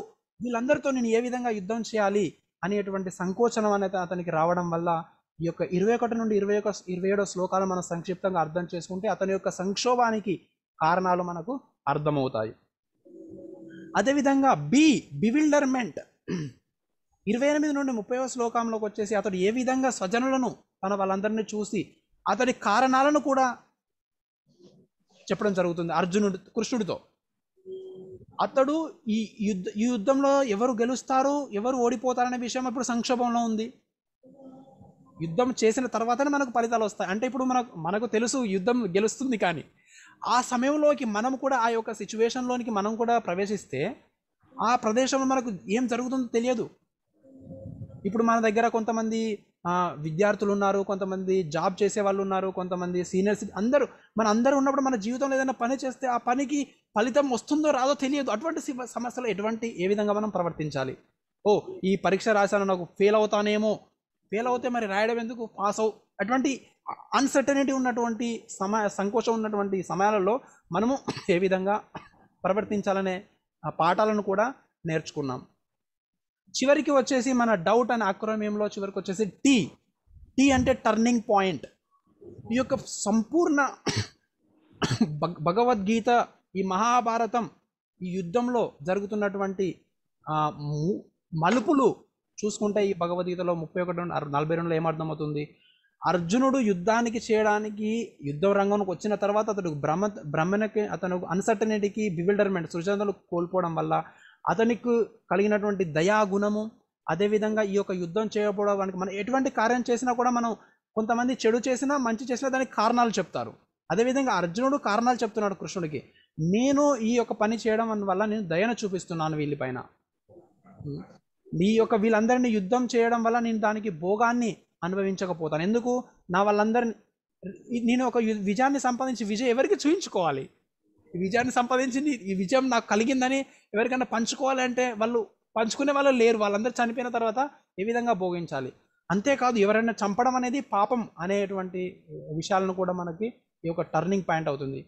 వీళ్ళందరితో నేను ఏ విధంగా యుద్ధం చేయాలి అనేటువంటి సంకోచనం అనేది అతనికి రావడం వల్ల ఈ యొక్క ఇరవై ఒకటి నుండి ఇరవై ఒక ఇరవై ఏడో శ్లోకాలు మనం సంక్షిప్తంగా అర్థం చేసుకుంటే అతని యొక్క సంక్షోభానికి కారణాలు మనకు అర్థమవుతాయి అదేవిధంగా బి బివిల్డర్మెంట్ ఇరవై ఎనిమిది నుండి ముప్పై శ్లోకంలోకి వచ్చేసి అతడు ఏ విధంగా స్వజనులను తన వాళ్ళందరినీ చూసి అతడి కారణాలను కూడా చెప్పడం జరుగుతుంది అర్జునుడు కృష్ణుడితో అతడు ఈ యుద్ధ ఈ యుద్ధంలో ఎవరు గెలుస్తారు ఎవరు ఓడిపోతారనే విషయం ఇప్పుడు సంక్షోభంలో ఉంది యుద్ధం చేసిన తర్వాతనే మనకు ఫలితాలు వస్తాయి అంటే ఇప్పుడు మనకు మనకు తెలుసు యుద్ధం గెలుస్తుంది కానీ ఆ సమయంలోకి మనం కూడా ఆ యొక్క సిచ్యువేషన్లోనికి మనం కూడా ప్రవేశిస్తే ఆ ప్రదేశంలో మనకు ఏం జరుగుతుందో తెలియదు ఇప్పుడు మన దగ్గర కొంతమంది విద్యార్థులు ఉన్నారు కొంతమంది జాబ్ చేసే వాళ్ళు ఉన్నారు కొంతమంది సీనియర్స్ అందరూ మన అందరూ ఉన్నప్పుడు మన జీవితంలో ఏదైనా పని చేస్తే ఆ పనికి ఫలితం వస్తుందో రాదో తెలియదు అటువంటి సమస్యలు ఎటువంటి ఏ విధంగా మనం ప్రవర్తించాలి ఓ ఈ పరీక్ష రాశాను నాకు ఫెయిల్ అవుతానేమో ఫెయిల్ అవుతే మరి రాయడం ఎందుకు పాస్ అవు అటువంటి అన్సర్టనిటీ ఉన్నటువంటి సమయ సంకోచం ఉన్నటువంటి సమయాలలో మనము ఏ విధంగా ప్రవర్తించాలనే పాఠాలను కూడా నేర్చుకున్నాం చివరికి వచ్చేసి మన డౌట్ అండ్ అక్రమ్యంలో చివరికి వచ్చేసి టీ టీ అంటే టర్నింగ్ పాయింట్ ఈ యొక్క సంపూర్ణ భగవద్గీత ఈ మహాభారతం ఈ యుద్ధంలో జరుగుతున్నటువంటి మలుపులు చూసుకుంటే ఈ భగవద్గీతలో ముప్పై ఒకటి నలభై రెండులో ఏమర్థమవుతుంది అర్జునుడు యుద్ధానికి చేయడానికి యుద్ధ రంగంలోకి వచ్చిన తర్వాత అతడు భ్రమ భ్రమణకి అతను అన్సర్టనిటీకి బివిల్డర్మెంట్ సృజనలు కోల్పోవడం వల్ల అతనికి కలిగినటువంటి దయాగుణము అదేవిధంగా ఈ యొక్క యుద్ధం చేయకపోవడానికి మనం ఎటువంటి కార్యం చేసినా కూడా మనం కొంతమంది చెడు చేసినా మంచి చేసినా దానికి కారణాలు చెప్తారు అదేవిధంగా అర్జునుడు కారణాలు చెప్తున్నాడు కృష్ణుడికి నేను ఈ యొక్క పని చేయడం వల్ల నేను దయను చూపిస్తున్నాను వీళ్ళపైన నీ యొక్క వీళ్ళందరినీ యుద్ధం చేయడం వల్ల నేను దానికి భోగాన్ని అనుభవించకపోతాను ఎందుకు నా వాళ్ళందరిని నేను ఒక విజయాన్ని సంపాదించి విజయం ఎవరికి చూయించుకోవాలి ఈ విజయాన్ని సంపాదించింది ఈ విజయం నాకు కలిగిందని ఎవరికైనా పంచుకోవాలంటే వాళ్ళు పంచుకునే వాళ్ళు లేరు వాళ్ళందరూ చనిపోయిన తర్వాత ఏ విధంగా భోగించాలి అంతేకాదు ఎవరైనా చంపడం అనేది పాపం అనేటువంటి విషయాలను కూడా మనకి ఈ యొక్క టర్నింగ్ పాయింట్ అవుతుంది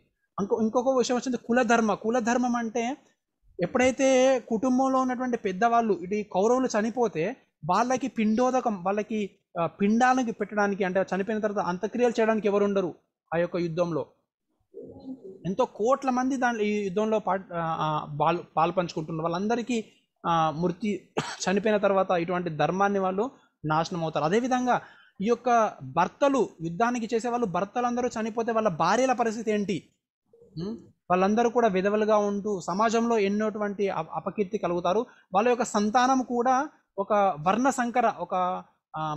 ఇంకో ఇంకొక విషయం వచ్చింది కులధర్మ కులధర్మం అంటే ఎప్పుడైతే కుటుంబంలో ఉన్నటువంటి పెద్దవాళ్ళు ఇటు కౌరవులు చనిపోతే వాళ్ళకి పిండోదకం వాళ్ళకి పిండాలకి పెట్టడానికి అంటే చనిపోయిన తర్వాత అంత్యక్రియలు చేయడానికి ఎవరు ఉండరు ఆ యొక్క యుద్ధంలో ఎంతో కోట్ల మంది దాని ఈ యుద్ధంలో పాల్ పాలు పాల్పంచుకుంటున్నారు వాళ్ళందరికీ మృతి చనిపోయిన తర్వాత ఇటువంటి ధర్మాన్ని వాళ్ళు నాశనం అవుతారు అదేవిధంగా ఈ యొక్క భర్తలు యుద్ధానికి చేసే వాళ్ళు భర్తలందరూ చనిపోతే వాళ్ళ భార్యల పరిస్థితి ఏంటి వాళ్ళందరూ కూడా విధవలుగా ఉంటూ సమాజంలో ఎన్నోటువంటి అపకీర్తి కలుగుతారు వాళ్ళ యొక్క సంతానం కూడా ఒక వర్ణ సంకర ఒక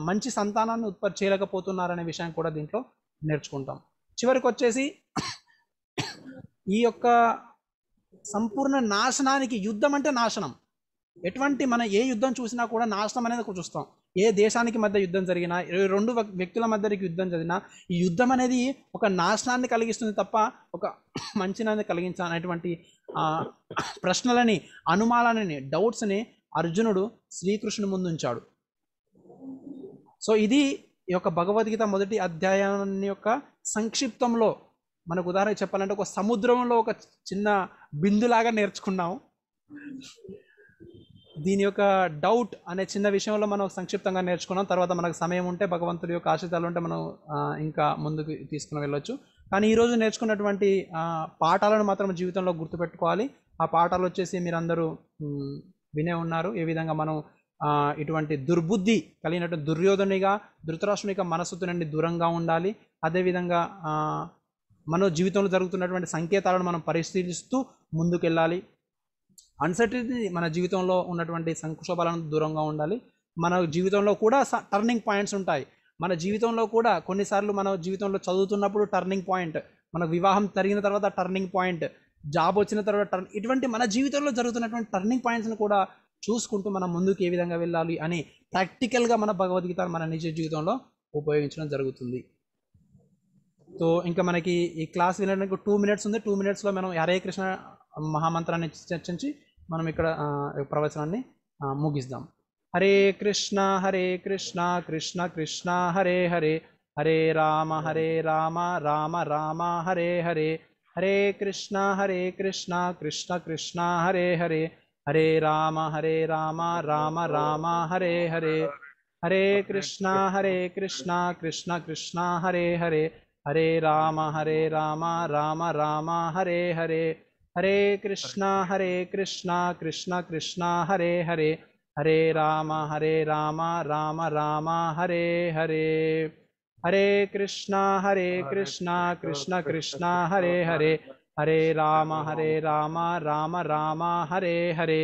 మంచి సంతానాన్ని ఉత్పత్తి చేయలేకపోతున్నారనే విషయం కూడా దీంట్లో నేర్చుకుంటాం చివరికి వచ్చేసి ఈ యొక్క సంపూర్ణ నాశనానికి యుద్ధం అంటే నాశనం ఎటువంటి మనం ఏ యుద్ధం చూసినా కూడా నాశనం అనేది చూస్తాం ఏ దేశానికి మధ్య యుద్ధం జరిగినా ఇరవై రెండు వ్యక్తుల మధ్యకి యుద్ధం జరిగినా ఈ యుద్ధం అనేది ఒక నాశనాన్ని కలిగిస్తుంది తప్ప ఒక మంచినాన్ని కలిగించాలనేటువంటి ప్రశ్నలని అనుమానాలని డౌట్స్ని అర్జునుడు శ్రీకృష్ణుని ముందుంచాడు సో ఇది ఈ యొక్క భగవద్గీత మొదటి అధ్యాయాన్ని యొక్క సంక్షిప్తంలో మనకు ఉదాహరణ చెప్పాలంటే ఒక సముద్రంలో ఒక చిన్న బిందులాగా నేర్చుకున్నాం దీని యొక్క డౌట్ అనే చిన్న విషయంలో మనం సంక్షిప్తంగా నేర్చుకున్నాం తర్వాత మనకు సమయం ఉంటే భగవంతుడి యొక్క ఆశీర్వాదాలు ఉంటే మనం ఇంకా ముందుకు తీసుకుని వెళ్ళొచ్చు కానీ ఈరోజు నేర్చుకున్నటువంటి పాఠాలను మాత్రం జీవితంలో గుర్తుపెట్టుకోవాలి ఆ పాఠాలు వచ్చేసి మీరందరూ వినే ఉన్నారు ఏ విధంగా మనం ఇటువంటి దుర్బుద్ధి కలిగినటువంటి దుర్యోధనిగా ధృతరాష్ట్రునిగా మనస్సుతో నుండి దూరంగా ఉండాలి అదేవిధంగా మన జీవితంలో జరుగుతున్నటువంటి సంకేతాలను మనం పరిశీలిస్తూ ముందుకెళ్ళాలి అన్సర్టినిటీ మన జీవితంలో ఉన్నటువంటి సంక్షోభాలను దూరంగా ఉండాలి మన జీవితంలో కూడా టర్నింగ్ పాయింట్స్ ఉంటాయి మన జీవితంలో కూడా కొన్నిసార్లు మన జీవితంలో చదువుతున్నప్పుడు టర్నింగ్ పాయింట్ మన వివాహం జరిగిన తర్వాత టర్నింగ్ పాయింట్ జాబ్ వచ్చిన తర్వాత టర్న్ ఇటువంటి మన జీవితంలో జరుగుతున్నటువంటి టర్నింగ్ పాయింట్స్ని కూడా చూసుకుంటూ మనం ముందుకు ఏ విధంగా వెళ్ళాలి అని ప్రాక్టికల్గా మన భగవద్గీత మన నిజ జీవితంలో ఉపయోగించడం జరుగుతుంది సో ఇంకా మనకి ఈ క్లాస్ వినడానికి టూ మినిట్స్ ఉంది టూ మినిట్స్లో మనం హరే కృష్ణ మహామంత్రాన్ని చర్చించి మనం ఇక్కడ ప్రవచనాన్ని ముగిద్దాం హరే కృష్ణ హరే కృష్ణ కృష్ణ కృష్ణ హరే హరే హరే రామ హరే రామ రామ రామ హరే హరే హరే కృష్ణ హరే కృష్ణ కృష్ణ కృష్ణ హరే హరే హరే రామ హరే రామ రామ రామ హరే హరే హరే కృష్ణ హరే కృష్ణ కృష్ణ కృష్ణ హరే హరే హరే రామ హరే రామ రామ రామ హరే హరే हरे कृष्णा हरे कृष्णा कृष्णा कृष्णा हरे हरे हरे राम हरे राम राम राम हरे हरे हरे कृष्णा हरे कृष्णा कृष्णा कृष्णा हरे हरे हरे राम हरे राम राम राम हरे हरे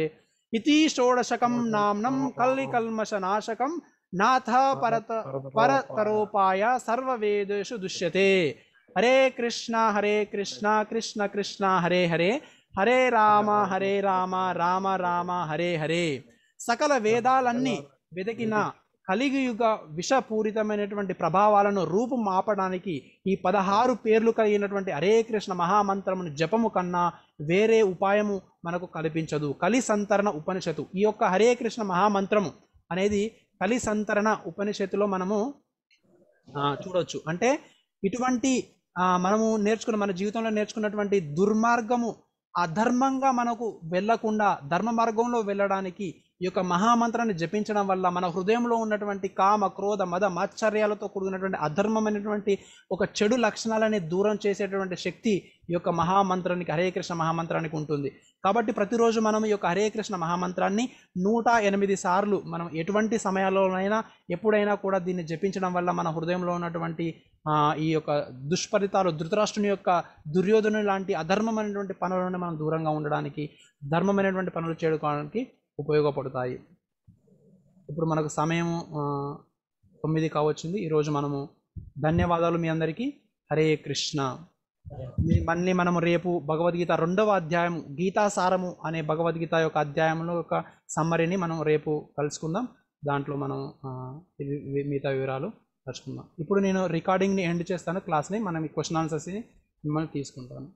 इति षोडशकं नाम्नं कल्लिकल्मषनाशकं नाथ परत परतरोपाय सर्ववेदेषु दुष्यते హరే కృష్ణ హరే కృష్ణ కృష్ణ కృష్ణ హరే హరే హరే రామ హరే రామ రామ రామ హరే హరే సకల వేదాలన్నీ వెదకిన కలిగియుగ విషపూరితమైనటువంటి ప్రభావాలను రూపం ఆపడానికి ఈ పదహారు పేర్లు కలిగినటువంటి హరే కృష్ణ మహామంత్రమును జపము కన్నా వేరే ఉపాయము మనకు కల్పించదు కలి సంతరణ ఉపనిషత్తు ఈ యొక్క హరే కృష్ణ మహామంత్రము అనేది కలి సంతరణ ఉపనిషత్తులో మనము చూడవచ్చు అంటే ఇటువంటి మనము నేర్చుకున్న మన జీవితంలో నేర్చుకున్నటువంటి దుర్మార్గము అధర్మంగా మనకు వెళ్లకుండా ధర్మ మార్గంలో వెళ్ళడానికి ఈ యొక్క మహామంత్రాన్ని జపించడం వల్ల మన హృదయంలో ఉన్నటువంటి కామ క్రోధ మద మాచ్చర్యాలతో కూడుకున్నటువంటి అధర్మమైనటువంటి ఒక చెడు లక్షణాలని దూరం చేసేటువంటి శక్తి ఈ యొక్క మహామంత్రానికి హరే కృష్ణ మహామంత్రానికి ఉంటుంది కాబట్టి ప్రతిరోజు మనం ఈ యొక్క హరే కృష్ణ మహామంత్రాన్ని నూట ఎనిమిది సార్లు మనం ఎటువంటి సమయాల్లోనైనా ఎప్పుడైనా కూడా దీన్ని జపించడం వల్ల మన హృదయంలో ఉన్నటువంటి ఈ యొక్క దుష్ఫలితాలు ధృతరాష్ట్రుని యొక్క దుర్యోధను లాంటి అధర్మమైనటువంటి పనుల నుండి మనం దూరంగా ఉండడానికి ధర్మమైనటువంటి పనులు చేయడానికి ఉపయోగపడతాయి ఇప్పుడు మనకు సమయం తొమ్మిది కావచ్చింది ఈరోజు మనము ధన్యవాదాలు మీ అందరికీ హరే కృష్ణ మళ్ళీ మనము రేపు భగవద్గీత రెండవ అధ్యాయం గీతాసారము అనే భగవద్గీత యొక్క అధ్యాయంలో ఒక సమ్మరిని మనం రేపు కలుసుకుందాం దాంట్లో మనం మిగతా వివరాలు కలుసుకుందాం ఇప్పుడు నేను రికార్డింగ్ని ఎండ్ చేస్తాను క్లాస్ని మనం ఈ క్వశ్చన్ ఆన్సర్స్ని మిమ్మల్ని తీసుకుంటాను